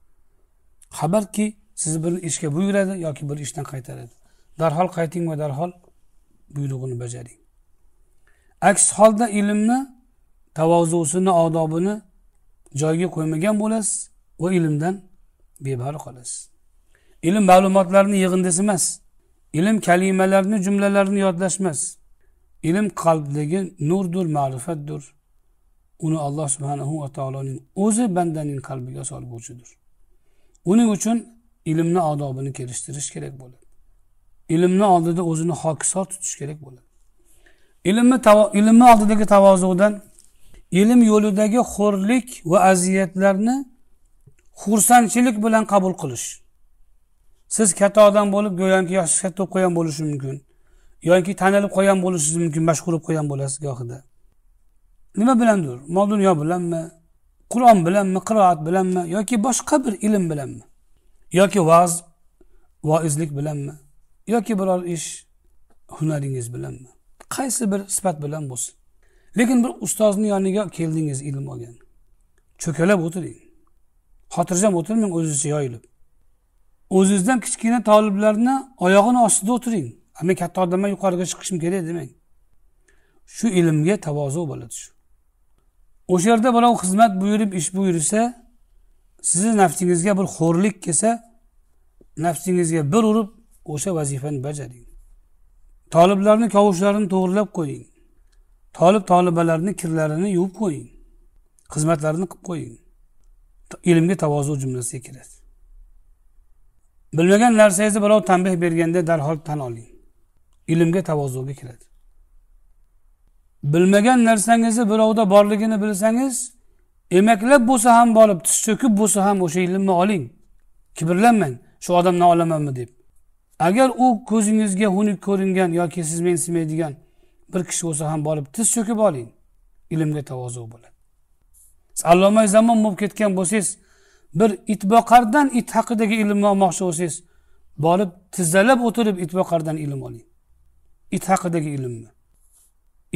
xabarki sizni bir ishga buyuradi yoki bir ishdan qaytaradi darhol qayting va darhol buyrug'ini bajaring aks holda ilmni tavozusini odobini joyiga qo'ymagan bo'lasiz va ilmdan bebahra qolasiz ilm ma'lumotlarni yig'indisi emas ilm kalimalarni jumlalarni yodlash emas ilm qalbdagi nurdir ma'rifatdir uni alloh subhanahu va taoloning o'zi bandaning qalbiga solguvchidir uning uchun ilmni odobini kelishtirish kerak bo'ladi ilmni oldida o'zini hokisor tutish kerak bo'ladi ilmni ilmni oldidagi tavozudan ilm yo'lidagi xo'rlik va aziyatlarni xursandchilik bilan qabul qilish siz katta odam bo'lib go'yoki yoshingiz katta bo'lib qolgan bo'lishi mumkin yoki tanilib qolgan bo'lishingiz mumkin mashhur bo'lib qolgan bo'lasiz gohida nima bilandir mol dunyo bilanmi qur'on bilanmi qiroat bilanmi yoki boshqa bir ilm bilanmi yoki vaz voizlik bilanmi yoki biror ish hunaringiz bilanmi qaysi bir sifat bilan bo'lsin lekin bir ustozni yoniga keldingiz ilm olgan cho'kalab o'tiring xotirjam o'tirmang o'zizcha yoyilib o'zizdan kichkina toliblarni oyog'ini ostida o'tiring men katta odamman yuqoriga chiqishim kerak demang shu ilmga tavozu bo'ladi shu o'sha yerda birov xizmat buyurib ish buyursa sizni nafsingizga bir xo'rlik kelsa nafsingizga bir urib o'sha vazifani bajaring toliblarni kovushlarini to'g'irlab qo'ying tolib tolibalarni kirlarini yuvib qo'ying xizmatlarini qilib qo'ying ilmga tavozu jumlasiga kiradi bilmagan narsangizni birov tanbeh berganda darhol tan oling ilmga tavozuga kiradi bilmagan narsangizni birovda borligini bilsangiz emaklab bo'lsa ham borib tiz cho'kib bo'lsa ham o'sha ilmni oling kibrlanmang shu odamdan olamanmi deb agar u ko'zingizga xunuk ko'ringan yoki siz mensimaydigan bir kishi bo'lsa ham borib tiz cho'kib oling ilmga tavozu bo'ladi siz zamon bo'lib ketgan bo'lsangiz bir itboqardan it haqidagi ilmni olmoqchi bo'lsangiz borib tizzalab o'tirib itboqardan ilm oling it haqidagi ilmni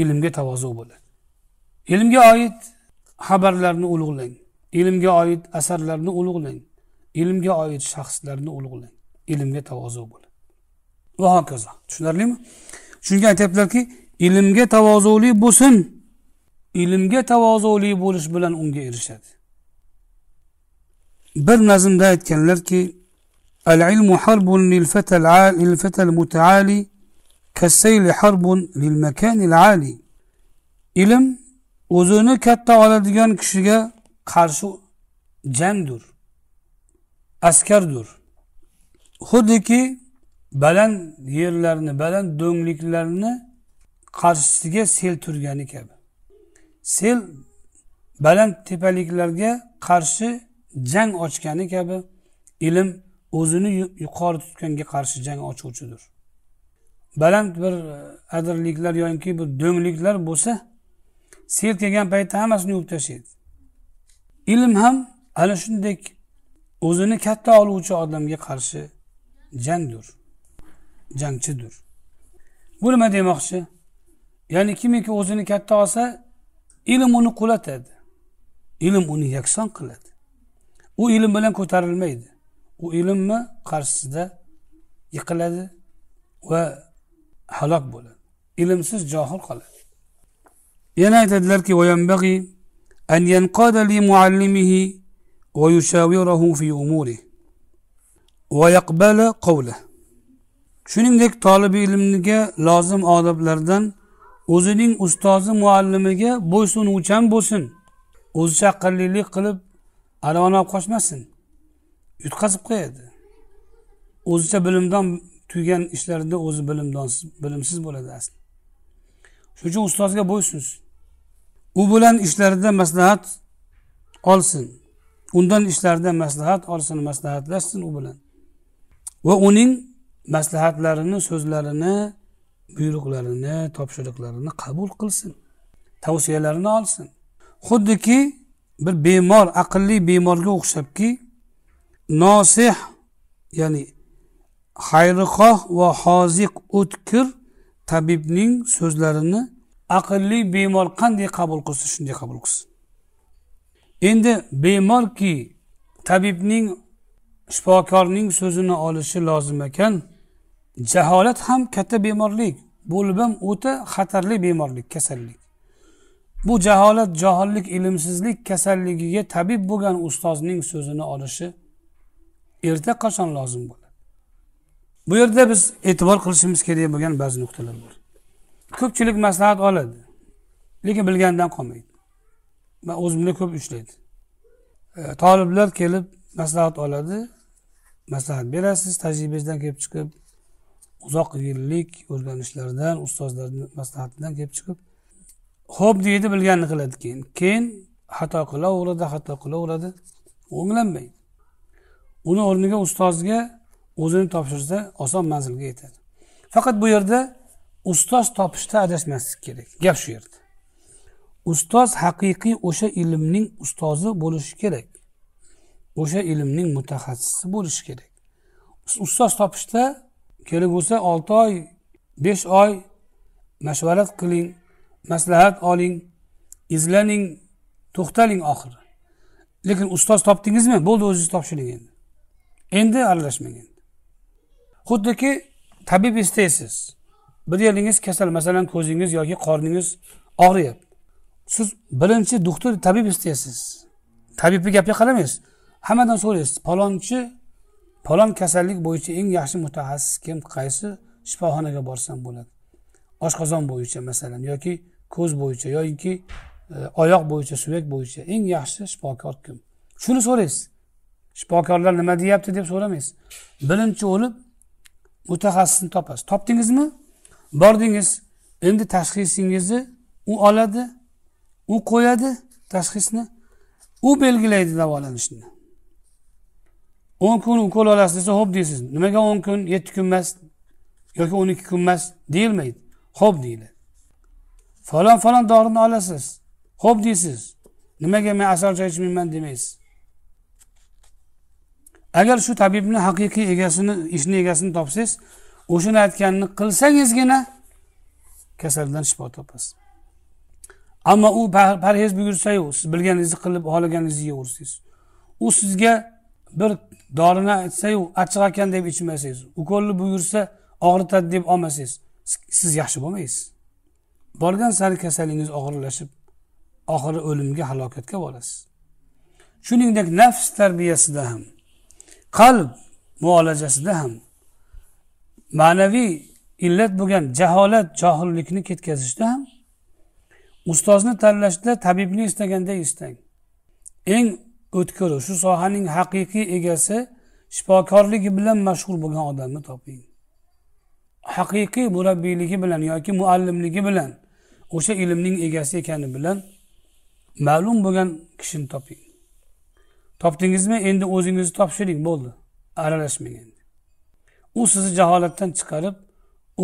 ilmga tavozu bo'ladi ilmga oid xabarlarni ulug'lang ilmga oid asarlarni ulug'lang ilmga oid shaxslarni ulug'lang ilmga tavozu bo'ladi va hokazo tushunarlimi shunga aytyaptilarki ilmga tavozuli bo'lsin ilmga tavozuli bo'lish bilan unga erishadi bir nazmda aytganlarki al ilmu harbun lil fatal al fatal mutaali kasayl harbun lil al ali ilm o'zini katta oladigan kishiga qarshi jangdir askardir xuddiki baland yerlarni baland do'ngliklarni qarshisiga sel turgani kabi sel baland tepaliklarga qarshi jang ochgani kabi ilm o'zini yuqori tutganga qarshi jang ochuvchidir baland bir e, adirliklar yoki bir do'ngliklar bo'lsa sel kelgan paytda hammasini yuvib tashlaydi ilm ham ana shunday o'zini katta oluvchi odamga qarshi jangdir jangchidir bu nima demoqchi ya'ni kimiki o'zini katta olsa ilm uni qulatadi ilm uni yakson qiladi u ilm bilan ko'tarilmaydi u ilmni qarshisida yiqiladi va halok bo'ladi ilmsiz johil qoladi yana aytadilarki shuningdek tolibi ilmga lozim odoblardan o'zining ustozi muallimiga bo'ysunuvchan bo'lsin o'zi chaqqanliklik qilib olib qochmasin yutqazib qo'yadi o'zicha bilimdon tuygan ishlarida o'zi bilimdonsiz bilimsiz bo'ladi asli shuning uchun ustozga bo'ysunsin u bilan ishlarida maslahat olsin undan ishlarida maslahat olsin maslahatlashsin u bilan va uning maslahatlarini so'zlarini buyruqlarini topshiriqlarini qabul qilsin tavsiyalarini olsin xuddiki bir bemor aqlli bemorga o'xshabki nosih ya'ni xayrixoh va hoziq o'tkir tabibning so'zlarini aqlli bemor qanday qabul qilsa shunday qabul qilsin endi bemorki tabibning shifokorning so'zini olishi lozim ekan jaholat ham katta bemorlik bo'lib ham o'ta xatarli bemorlik kasallik bu jaholat johillik ilmsizlik kasalligiga tabib bo'lgan ustozning so'zini olishi erta qachon lozim bo'ladi bu yerda biz e'tibor qilishimiz kerak bo'lgan ba'zi nuqtalar bor ko'pchilik maslahat oladi lekin bilganidan qolmaydi man o'zimda ko'p ishlaydi e, toliblar kelib maslahat oladi maslahat berasiz tajribangizdan kelib chiqib uzoq yillik o'rganishlardan ustozlarni maslahatidan kelib chiqib ho'p deydi bilganini qiladi keyin keyin xato qilaveradi xato qilaveradi o'nglanmaydi uni o'rniga ustozga o'zini topshirsa oson manzilga yetadi faqat bu yerda ustoz topishda adashmaslik kerak gap shu yerda ustoz haqiqiy o'sha ilmning ustozi bo'lishi kerak o'sha ilmning mutaxassisi bo'lishi kerak ustoz topishda kelg'usi olti oy besh oy mashvarat qiling maslahat oling izlaning to'xtaling oxiri lekin ustoz topdingizmi bo'ldi o'zingiz topshiring endi endi aralashmang endi xuddiki tabib istaysiz bir yeringiz kasal masalan ko'zingiz yoki qorningiz og'riyapti siz birinchi doktor tabib istaysiz tabibni gapiga qaramaysiz hammadan so'raysiz palonchi falon kasallik bo'yicha eng yaxshi mutaxassis kim qaysi shifoxonaga borsam bo'ladi oshqozon bo'yicha masalan yoki ko'z bo'yicha yoki e, oyoq bo'yicha suyak bo'yicha eng yaxshi shifokor kim shuni so'raysiz shifokorlar nima deyapti deb so'ramaysiz birinchi o'lib mutaxassisni topasiz topdingizmi bordingiz endi tashxisingizni u oladi u qo'yadi tashxisni u belgilaydi davolanishni o'n kun ukol olasiz desa ho'p deysiz nimaga o'n kun yetti kun emas yoki o'n ikki kun emas deyilmaydi ho'p deyiladi falon falon dorini olasiz ho'p deysiz nimaga men asal choy ichmayman demaysiz agar shu tabibni haqiqiy egasini ishni egasini topsangiz o'shani aytganini qilsangizgina kasaldan shifo topasiz ammo u parhez buyursayu siz bilganingizni qilib xohlaganingizni yeyaversangiz u sizga bir dorini aytsayu achchiq ekan deb ichmasangiz ukolni buyursa og'ritadi deb olmasangiz siz yaxshi bo'lmaysiz borgan sari kasalingiz og'irlashib oxiri o'limga halokatga borasiz shuningdek nafs tarbiyasida ham qalb muolajasida ham ma'naviy illat bo'lgan jaholat johillikni ketkazishda ham ustozni tanlashda tabibni istagandek istang eng o'tkir shu sohaning haqiqiy egasi shifokorligi bilan mashg'ul bo'lgan odamni toping haqiqiy murabbiyligi bilan yoki muallimligi bilan o'sha ilmning egasi ekani bilan ma'lum bo'lgan kishini toping topdingizmi endi o'zingizni topshiring bo'ldi aralashmang endi u sizni jaholatdan chiqarib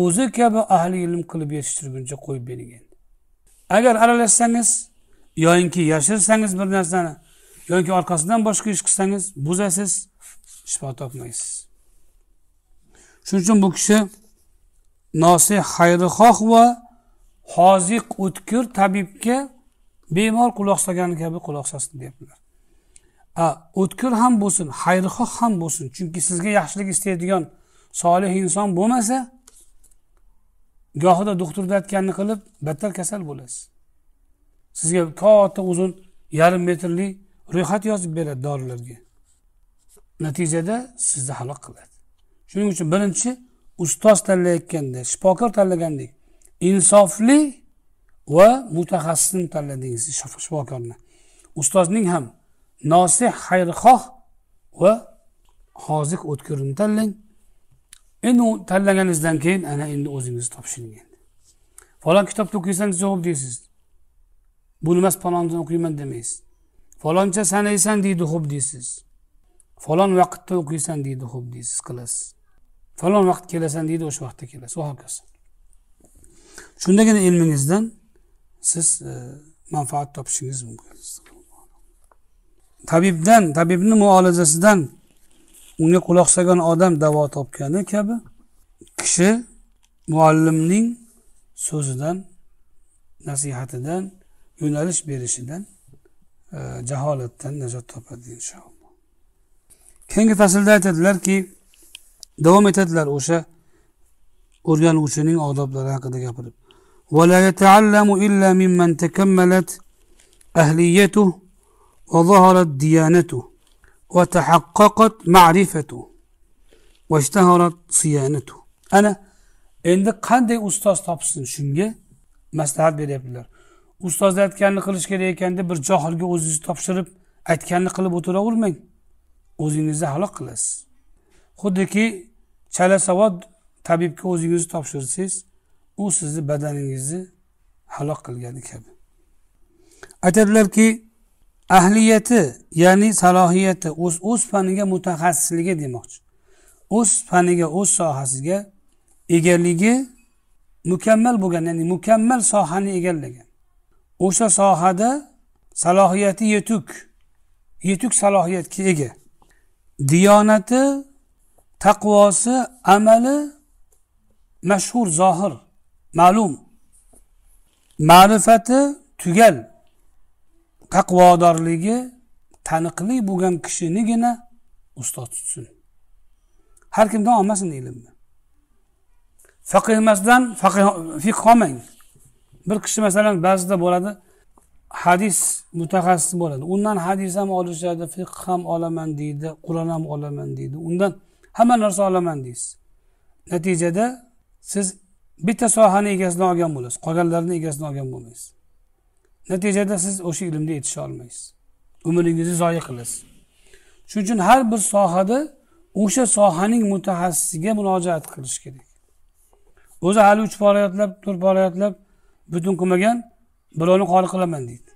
o'zi kabi ahli ilm qilib yetishtirguncha qo'yib bering endi agar aralashsangiz yoyinki yashirsangiz bir narsani yoki orqasidan boshqa ish qilsangiz buzasiz shifo topmaysiz shuning uchun bu kishi nosi xayrixoh va hoziq o'tkir tabibga bemor quloq solgani kabi quloq solsin deyaptilar o'tkir ham bo'lsin xayrixoh ham bo'lsin chunki sizga yaxshilik istaydigan solih inson bo'lmasa gohida doktorni aytganini qilib battar kasal bo'lasiz sizga katta uzun yarim metrli ro'yxat yozib beradi dorilarga natijada sizni halok qiladi shuning uchun birinchi ustoz tanlayotganda shifokor tanlagandek insofli va mutaxassisni tanladingiz shifokorni ustozning ham nosih xayrixoh va hozik o'tkirni tanlang endi u tanlaganingizdan keyin ana endi o'zingizni topishing endi falon kitobni o'qiysan javob deysiz bu emas palonini o'qiyman demaysiz faloncha sanaysan deydi xo'p deysiz falon vaqtda o'qiysan deydi xo'p deysiz qilasiz falon vaqt kelasan deydi o'sha vaqtda kelasiz va hokazo shundagina ilmingizdan siz e, manfaat topishingiz mumkin tabibdan tabibni muolajasidan unga quloq solgan odam davo topgani kabi kishi muallimning so'zidan nasihatidan yo'nalish berishidan Э, jaholatdan najot topadi inshaalloh keyingi faslda aytadilarki davom etadilar o'sha o'rganuvchining odoblari haqida gapirib ana endi qanday ustoz topsin shunga maslahat beryaptilar ustozni aytganini qilish kerak ekan deb bir johilga o'zingizni topshirib aytganini qilib o'tiravermang o'zingizni halok qilasiz xuddiki chala savod tabibga o'zingizni topshirsangiz u sizni badaningizni halok qilgani kabi aytadilarki ahliyati ya'ni salohiyati o'z o'z faniga mutaxassisligi demoqchi o'z faniga o'z sohasiga egaligi mukammal bo'lgan ya'ni mukammal sohani egallagan o'sha sohada salohiyati yetuk yetuk salohiyatga ega diyonati taqvosi amali mashhur zohir ma'lum ma'rifati tugal taqvodorligi taniqli bo'lgan kishinigina ustoz tutsin har kimdan olmasin ilmni faqih emasdan faqih fiqh olmang bir kishi masalan ba'zida bo'ladi hadis mutaxassisi bo'ladi undan hadis ham olishadi fiqh ham olaman deydi qur'on ham olaman deydi undan hamma narsa olaman deysiz natijada siz bitta sohani egasidan olgan bo'lasiz qolganlarini egasidan olgan bo'lmaysiz natijada siz o'sha ilmda yetisha olmaysiz umringizni zoya qilasiz shuning uchun har bir sohada o'sha sohaning mutaxassisiga murojaat qilish kerak o'zi hali uch pora yodlab to'rt pora yodlab butun qilmagan birovni qori qilaman deydi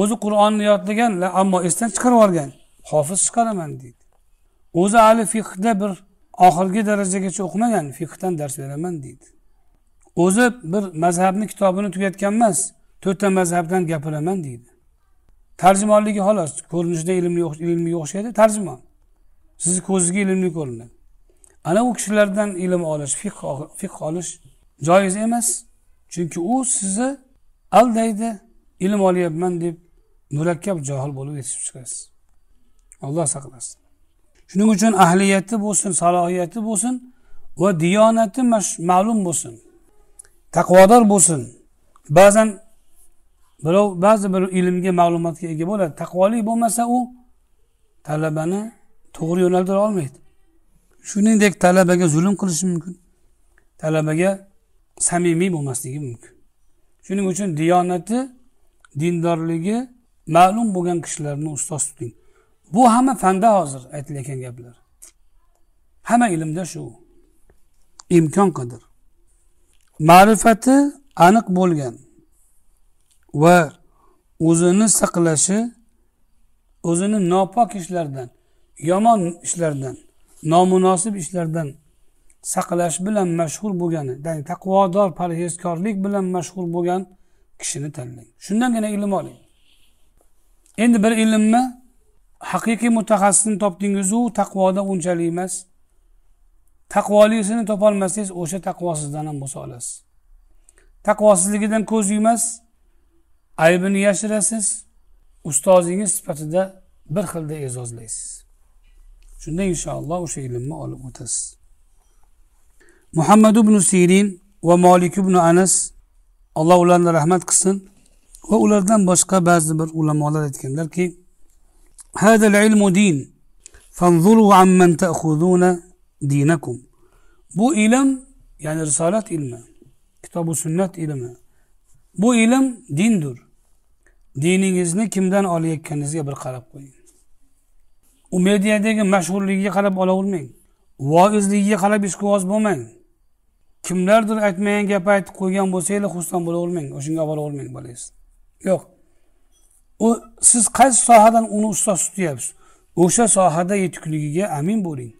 o'zi qur'onni yodlagan ammo esdan chiqarib yuborgan hofiz chiqaraman deydi o'zi hali fiqda bir oxirgi darajagacha o'qimagan fiqdan dars beraman deydi o'zi bir mazhabni kitobini tugatgan emas to'rtta mazhabdan gapiraman deydi tarjimonligi xolos ko'rinishda ilmli ilmga o'xshaydi tarjimon sizni ko'zingizga ilmli ko'rinadi ana u kishilardan ilm olish fiq olish joiz emas chunki u sizni aldaydi ilm olyapman deb murakkab johil bo'lib yetishib chiqasiz alloh saqlasin shuning uchun ahliyati bo'lsin salohiyati bo'lsin va diyonati ma'lum bo'lsin taqvodor bo'lsin ba'zan birov ba'zi bir ilmga ma'lumotga ega bo'ladi taqvoli bo'lmasa u talabani to'g'ri yo'naltira olmaydi shuningdek talabaga zulm qilishi mumkin talabaga samimiy bo'lmasligi mumkin shuning uchun diyonati dindorligi ma'lum bo'lgan kishilarni ustoz tuting bu hamma fanda hozir aytilayotgan gaplar hamma ilmda shu imkon qadar ma'rifati aniq bo'lgan va o'zini saqlashi o'zini nopok ishlardan yomon ishlardan nomunosib ishlardan saqlash bilan mashhur bo'lgan ya'ni taqvodor parhezkorlik bilan mashhur bo'lgan kishini tanlang shundangina ilm oling endi bir ilmni haqiqiy mutaxassisni topdingizu taqvoda unchalik emas taqvolisini topolmasangiz o'sha taqvosizdan ham bo'lsa olasiz taqvosizligidan ko'z yumas aybini yashirasiz ustozingiz sifatida bir xilda e'zozlaysiz shunda inshaalloh o'sha ilmni olib o'tasiz muhammad ibn sirin va molik ibn anas alloh ularni rahmat qilsin va ulardan boshqa ba'zi bir ulamolar aytganlarki bu ilm ya'ni risolat ilmi kitobu sunnat ilmi bu ilm dindir diningizni kimdan olayotganingizga bir qarab qo'ying u mediadagi mashhurligiga qarab olavermang voizligiga qarab ishqiboz bo'lmang kimlardir aytmagan gap aytib qo'ygan bo'lsanglar xursand bo'lavermang o'shanga bo'lavermang bolangizni yo'q u siz qaysi sohadan uni ustoz tutyapsiz o'sha sohada yetukligiga amin bo'ling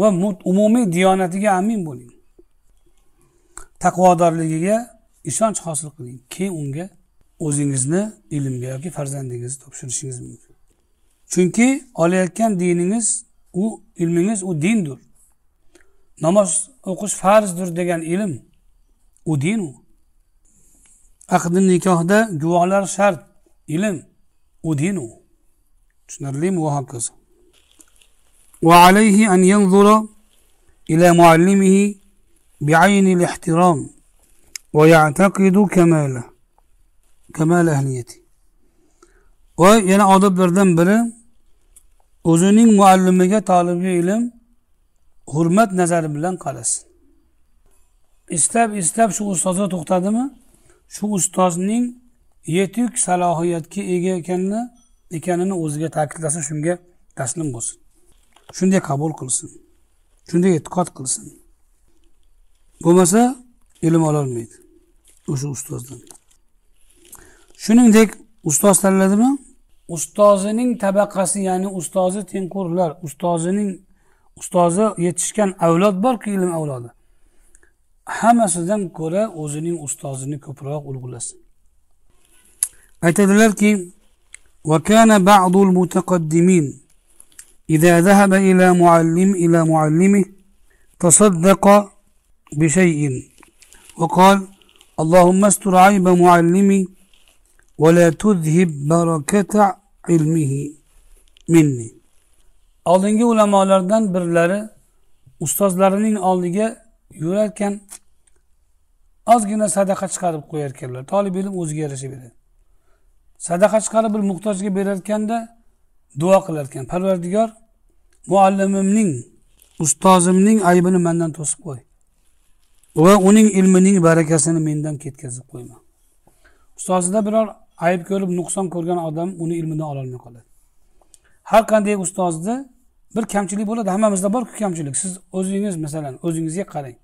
va umumiy diyonatiga amin bo'ling taqvodorligiga ishonch hosil qiling keyin unga o'zingizni ilmga yoki farzandingizni topshirishingiz mumkin chunki olayotgan diningiz u ilmingiz u dindir namoz o'qish farzdir degan ilm u din u aqdi nikohda guvohlar shart ilm u din u tushunarlimi va hokazo وعليه أن ينظر إلى al ihtiram va ويعتقد kamala كمال ahliyati va yana odoblardan biri o'zining muallimiga tolibi ilm hurmat nazari bilan qarasin istab istab shu ustozga to'xtadimi shu ustozning yetuk salohiyatga ega ekanini ekanini o'ziga ta'kidlasin shunga taslim bo'lsin shunday qabul qilsin shunday e'tiqod qilsin bo'lmasa ilm ololmaydi o'sha ustozdan shuningdek ustoz tanladimi ustozining tabaqasi ya'ni ustozi tengqurlar ustozining ustozi yetishgan avlod borku ilm avlodi hammasidan ko'ra o'zining ustozini ko'proq ulg'lasin aytadilarki وكان بعض المتقدمين إذا ذهب إلى معلم إلى معلمه تصدق بشيء وقال اللهم استر عيب معلمي ولا تذهب بركة علمه مني oldingi ulamolardan birlari ustozlarining oldiga yurarkan ozgina sadaqa chiqarib qo'yarkanlar tolib ilm o'ziga yarasha beradi sadaqa chiqarib bir muhtojga berarkanda duo qilarkan parvardigor muallimimning ustozimning aybini mandan to'sib qo'y va uning ilmining barakasini mendan ketkazib qo'yma ustozida biror ayb ko'rib nuqson ko'rgan odam uni ilmidan ololmay qoladi har qanday ustozni bir kamchilik bo'ladi hammamizda borku kamchilik siz o'zingiz masalan o'zingizga qarang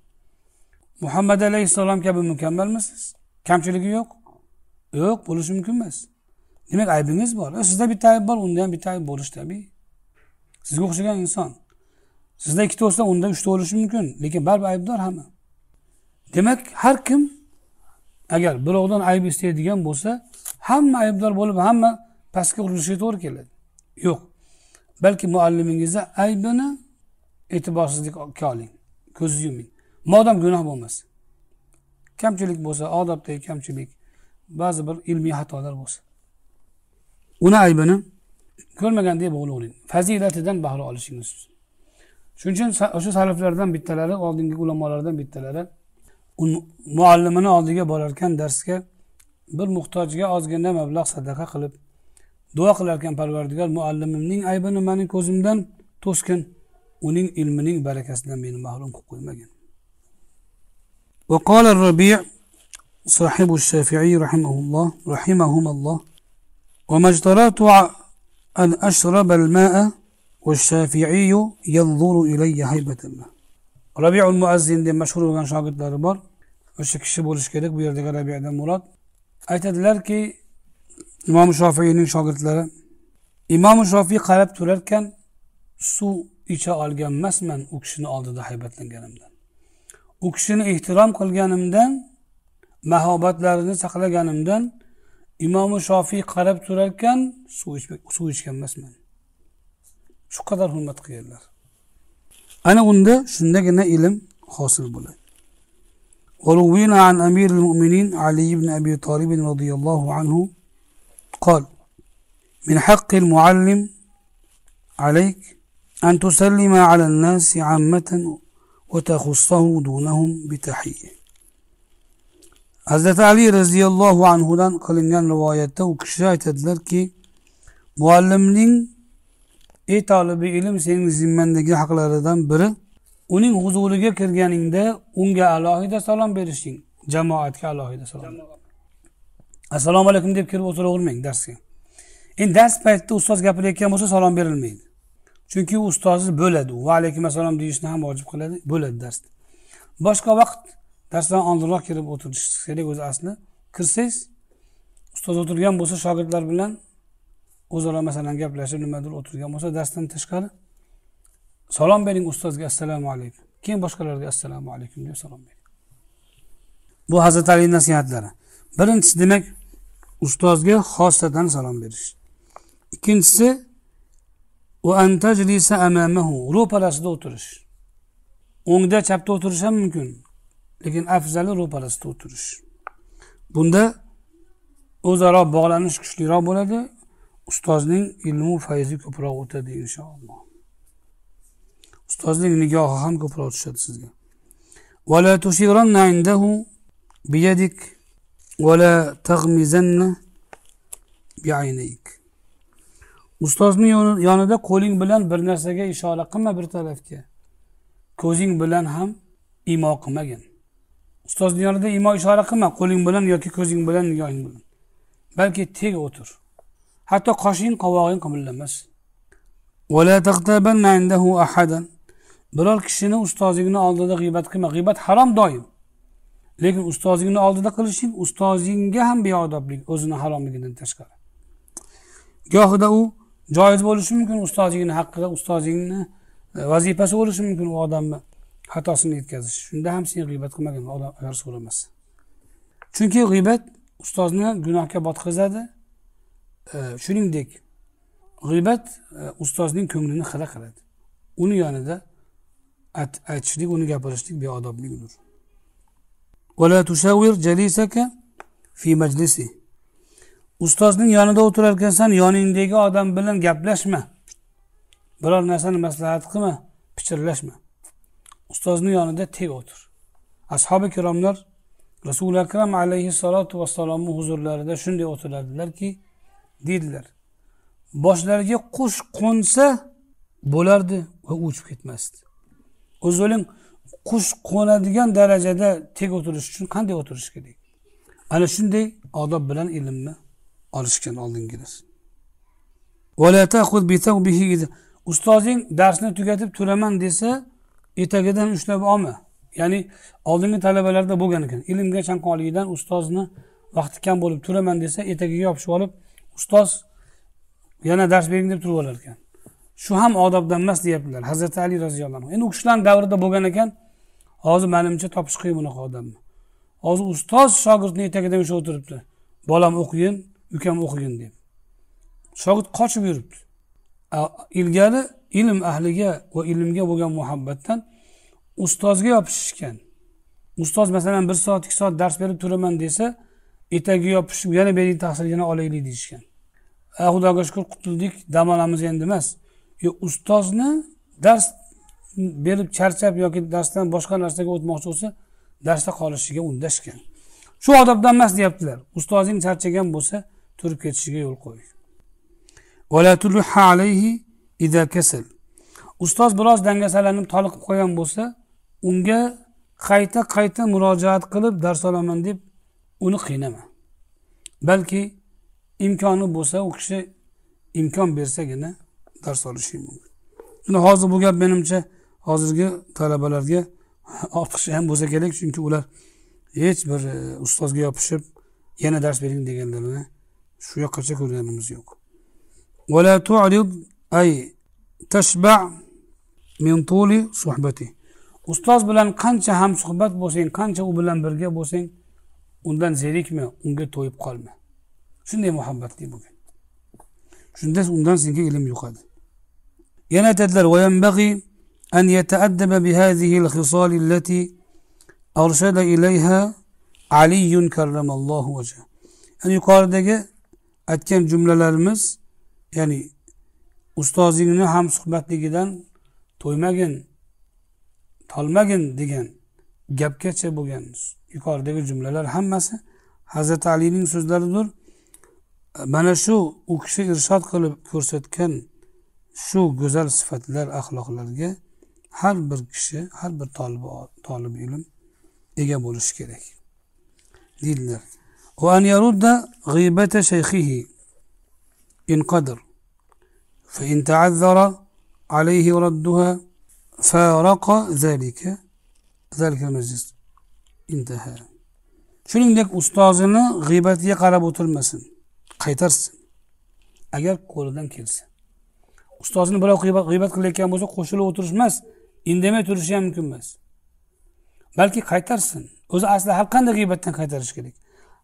muhammad alayhissalom kabi mukammalmisiz kamchiligi yo'q yo'q bo'lishi mumkin emas demak aybingiz bor e, sizda bitta ayb bor unda ham bitta ayb bo'lishi tabiiy sizga o'xshagan inson sizda ikkita bo'lsa unda uchta bo'lishi mumkin lekin baribir aybdor hamma demak har kim agar birovdan ayb istaydigan bo'lsa hamma aybdor bo'lib hamma pastga urilishiga to'g'ri keladi yo'q balki muallimingizni aybini e'tiborsizlikka oling ko'zni yuming modom gunoh bo'lmasa kamchilik bo'lsa odobdagi kamchilik ba'zi bir ilmiy xatolar bo'lsa uni aybini ko'rmagandek bo'lavering fazilatidan bahra olishingiz shuning uchun o'sha saliflardan bittalari oldingi ulamolardan bittalari muallimini oldiga borarkan darsga bir muhtojga ozgina mablag' sadaqa qilib duo qilar ekan parvardigor muallimimning aybini mani ko'zimdan to'sgin uning ilmining barakasidan meni mahrum qilib qo'ymagin وقال الربيع صاحب الشافعي رحمه الله رحمهما الله وما اجترات أن أشرب الماء والشافعي ينظر إلي هيبة الله ربيع المؤذن دي مشهور وغن شاقد لاربار o'sha kishi bo'lishi kerak bu yerdagi rabiyadan murod aytadilarki imom shofiyning shogirdlari imom shofiy qarab turarkan suv icha olgan emasman u kishini oldida haybatlanganimdan u kishini ehtirom qilganimdan mahobatlarini saqlaganimdan imom shofiy qarab turarkan suv ichgan emasman shu qadar hurmat qilganlar ana unda shundagina ilm hosil bo'ladi وروينا عن أمير المؤمنين علي بن أبي طالب رضي الله عنه قالوا من حق المعلم عليك أن تسلم على الناس عامة وتخصه دونهم بتحية Hazreti Ali roziyallohu anhudan qilingan rivoyatda u kishi aytadilarki muallimning ey tolibi ilm sening zimmandagi haqlaridan biri uning huzuriga kirganingda unga alohida salom berishing jamoatga alohida salom assalomu alaykum deb kirib o'tiravermang darsga endi dars paytida ustoz gapirayotgan bo'lsa salom berilmaydi chunki u ustozi bo'ladi va alaykum assalom deyishni ham vojib qiladi bo'ladi darsda boshqa vaqt darsdan oldinroq kirib o'tirish kerak o'zi asli kirsangiz ustoz o'tirgan bo'lsa shogirdlar bilan o'zaro masalan gaplashib nimadir o'tirgan bo'lsa darsdan tashqari salom bering ustozga assalomu alaykum keyin boshqalarga assalomu alaykum deb salom bering bu hazrati ali nasihatlari birinchisi demak ustozga xosatan salom berish ikkinchisi ro'parasida o'tirish o'ngda chapda o'tirish ham mumkin lekin afzali ro'parasida o'tirish bunda o'zaro bog'lanish kuchliroq bo'ladi ustozning ilmu fayzi ko'proq o'tadi inshaalloh ustozning nigohi ham ko'proq tushadi sizga ولا تغمزن بعينيك ustozni yonida qo'ling bilan bir narsaga ishora qilma bir tarafga ko'zing bilan ham imo qilmagin ustozni yonida imo ishora qilma qo'ling bilan yoki ko'zing bilan nigohing bilan balki teg o'tir hatto qoshing qovog'ing qimirlamas biror kishini ustozingni oldida g'iybat qilma g'iybat harom doim lekin ustozingni oldida qilishing ustozingga ham beodoblik o'zini haromligidan tashqari gohida u joiz bo'lishi mumkin ustozingni haqqida ustozingni e, vazifasi bo'lishi mumkin u odamni xatosini yetkazish shunda ham sen g'iybat qilmagin odam agar so'ramas chunki g'iybat ustozni gunohga botqizadi e, shuningdek g'iybat e, ustozning ko'nglini xira qiladi uni yonida aytishlik uni gapirishlik beodoblikdir ولا تشاور جليسك في مجلسه ustozning yonida o'tirar ekansan yoningdagi odam bilan gaplashma biror narsani maslahat qilma pichirlashma ustozni yonida teg o'tir ashobi ikromlar rasuli akram alayhissalotu vassalomni huzurlarida shunday o'tirardilarki deydilar boshlariga qush qo'nsa bo'lardi va o'chib ketmasdi o'zi o'ling qush qo'nadigan darajada tek o'tirish uchun qanday o'tirish kerak ana shunday odob bilan ilmni olishgan oldingiz ustozing darsni tugatib turaman desa etagidan ushlab olma ya'ni oldingi talabalarda bo'lgan ekan ilmga chanqoqligidan ustozni vaqti kam bo'lib turaman desa etagiga yopishib olib ustoz yana dars bering deb turib olar ekan shu ham odobdan emas deyaptilar hazrati ali roziyallohu anhu endi u kishilarni davrida bo'lgan ekan hozir manimcha topish qiyin bunaqa odamni hozir ustoz shogirdni etagidan ushlab o'tiribdi bolam o'qigin ukam o'qigin deb shogird qochib yuribdi ilgari ilm ahliga va ilmga bo'lgan muhabbatdan ustozga yopishishgan ustoz masalan bir soat ikki soat dars berib turaman desa etagiga yopishib yana bering tahsil yana olaylik deyishgan a xudoga shukur qutuldik dam olamiz endi emas ustozni dars berib charchab yoki darsdan boshqa narsaga o'tmoqchi bo'lsa darsda qolishiga undashgan shu odobdan emas deyaptilar ustozing charchagan bo'lsa turib ketishiga yo'l qo'y ustoz biroz dangasalanib toliqib qolgan bo'lsa unga qayta qayta murojaat qilib dars olaman deb uni qiynama balki imkoni bo'lsa u kishi imkon bersagina dars olishi mumkin hozir bu gap menimcha hozirgi talabalarga ortiqcha ham bo'lsa kerak chunki ular hech bir e, ustozga yopishib yana dars bering deganlarini shu yoqqacha ko'rganimiz yo'q ولا تعرض أي تشبع من طول صحبته ustoz bilan qancha ham suhbat bo'lsang qancha u bilan birga bo'lsang undan zerikma unga to'yib qolma shunday muhabbatli bo'lgin shunda undan senga ilm yuqadi yana aytadilar أن يتأدب بهذه الخصال التي أرشد إليها علي كرم الله وجهه يعني yuqoridagi aytgan jumlalarimiz ya'ni ustozingni ham suhbatligidan to'ymagin tolmagin degan gapgacha bo'lgan yuqoridagi jumlalar hammasi hazrati alining so'zlaridir mana shu u kishi irshod qilib ko'rsatgan shu go'zal sifatlar axloqlarga har bir kishi har bir tolib tolib ilm ega bo'lishi kerak deydilar وأن يرد غيبة شيخه إن قدر فإن تعذر عليه ردها فارق ذلك ذلك المجلس انتهى shuningdek ustozini g'iybatiga qarab o'tirmasin qaytarsin agar qo'lidan kelsa ustozini birov g'iybat qilayotgan bo'lsa qo'shilib o'tirish emas indamay turishi ham mumkin emas balki qaytarsin o'zi asli har qanday g'iybatdan qaytarish kerak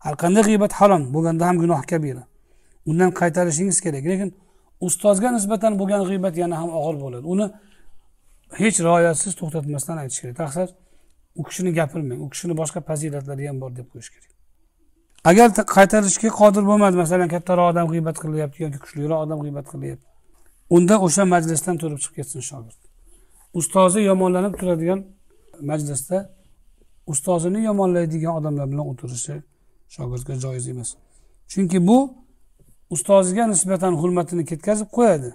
har qanday g'iybat harom bo'lganda ham gunoh kabira undan qaytarishingiz kerak lekin ustozga nisbatan bo'lgan g'iybat yana ham og'ir bo'ladi uni hech rioyasiz to'xtatmasdan aytish kerak taqsir u kishini gapirmang u kishini boshqa fazilatlari ham bor deb qo'yish kerak agar qaytarishga qodir bo'lmadi masalan kattaroq odam g'iybat qilyapti yoki kuchliroq odam g'iybat qilyapti unda o'sha majlisdan turib chiqib ketsin shogird ustozi yomonlanib turadigan majlisda ustozini yomonlaydigan odamlar bilan o'tirishi shogirdga joiz emas chunki bu ustoziga nisbatan hurmatini ketkazib qo'yadi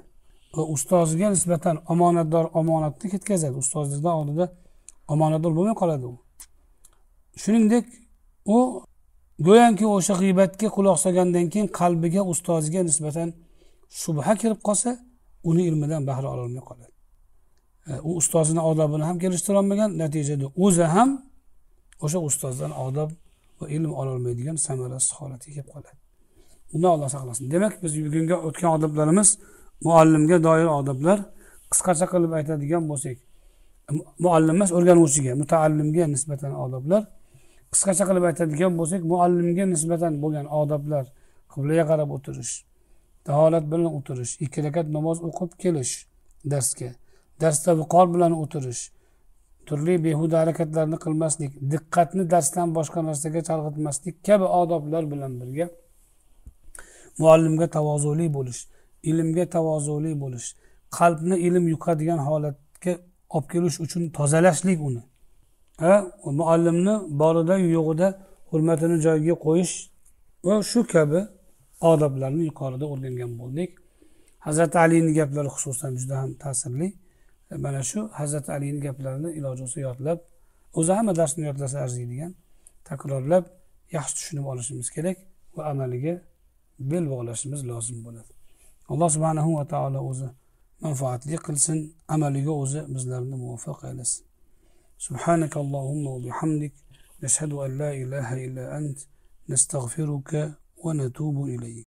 va ustoziga nisbatan omonatdor omonatni ketkazadi ustozidan oldida omonatdor bo'lmay qoladi u shuningdek u go'yoki o'sha g'iybatga quloq solgandan keyin qalbiga ustoziga nisbatan shubha kirib qolsa uni ilmidan bahra ololmay qoladi u ustozini odobini ham kelishtirolmagan natijada o'zi ham o'sha ustozdan odob va ilm ololmaydigan samarasiz holatga kelib qoladi undan alloh saqlasin demak biz bugungi o'tgan odoblarimiz muallimga doir odoblar qisqacha qilib aytadigan bo'lsak muallim emas o'rganuvchiga mutaallimga nisbatan odoblar qisqacha qilib aytadigan bo'lsak muallimga nisbatan bo'lgan odoblar qiblaga qarab o'tirish taholat bilan o'tirish ikki rakat namoz o'qib kelish darsga darsda viqor bilan o'tirish turli behuda harakatlarni qilmaslik diqqatni darsdan boshqa narsaga chalg'itmaslik kabi odoblar bilan birga muallimga tavozuli bo'lish ilmga tavozuli bo'lish qalbni ilm yuqadigan holatga olib kelish uchun tozalashlik uni va muallimni borida yo'g'ida hurmatini joyiga qo'yish va shu kabi odoblarni yuqorida o'rgangan bo'ldik hazrati alini gaplari xususan juda ham ta'sirli mana shu hazrati alini gaplarini iloji bo'lsa yodlab o'zi hamma darsni yodlasa arziydigan takrorlab yaxshi tushunib olishimiz kerak va amaliga bel bog'lashimiz lozim bo'ladi alloh subhanahu va taolo o'zi manfaatli qilsin amaliga o'zi bizlarni muvaffaq aylasin سبحانك اللهم وبحمدك نشهد أن لا إله إلا أنت نستغفرك ونتوب إليك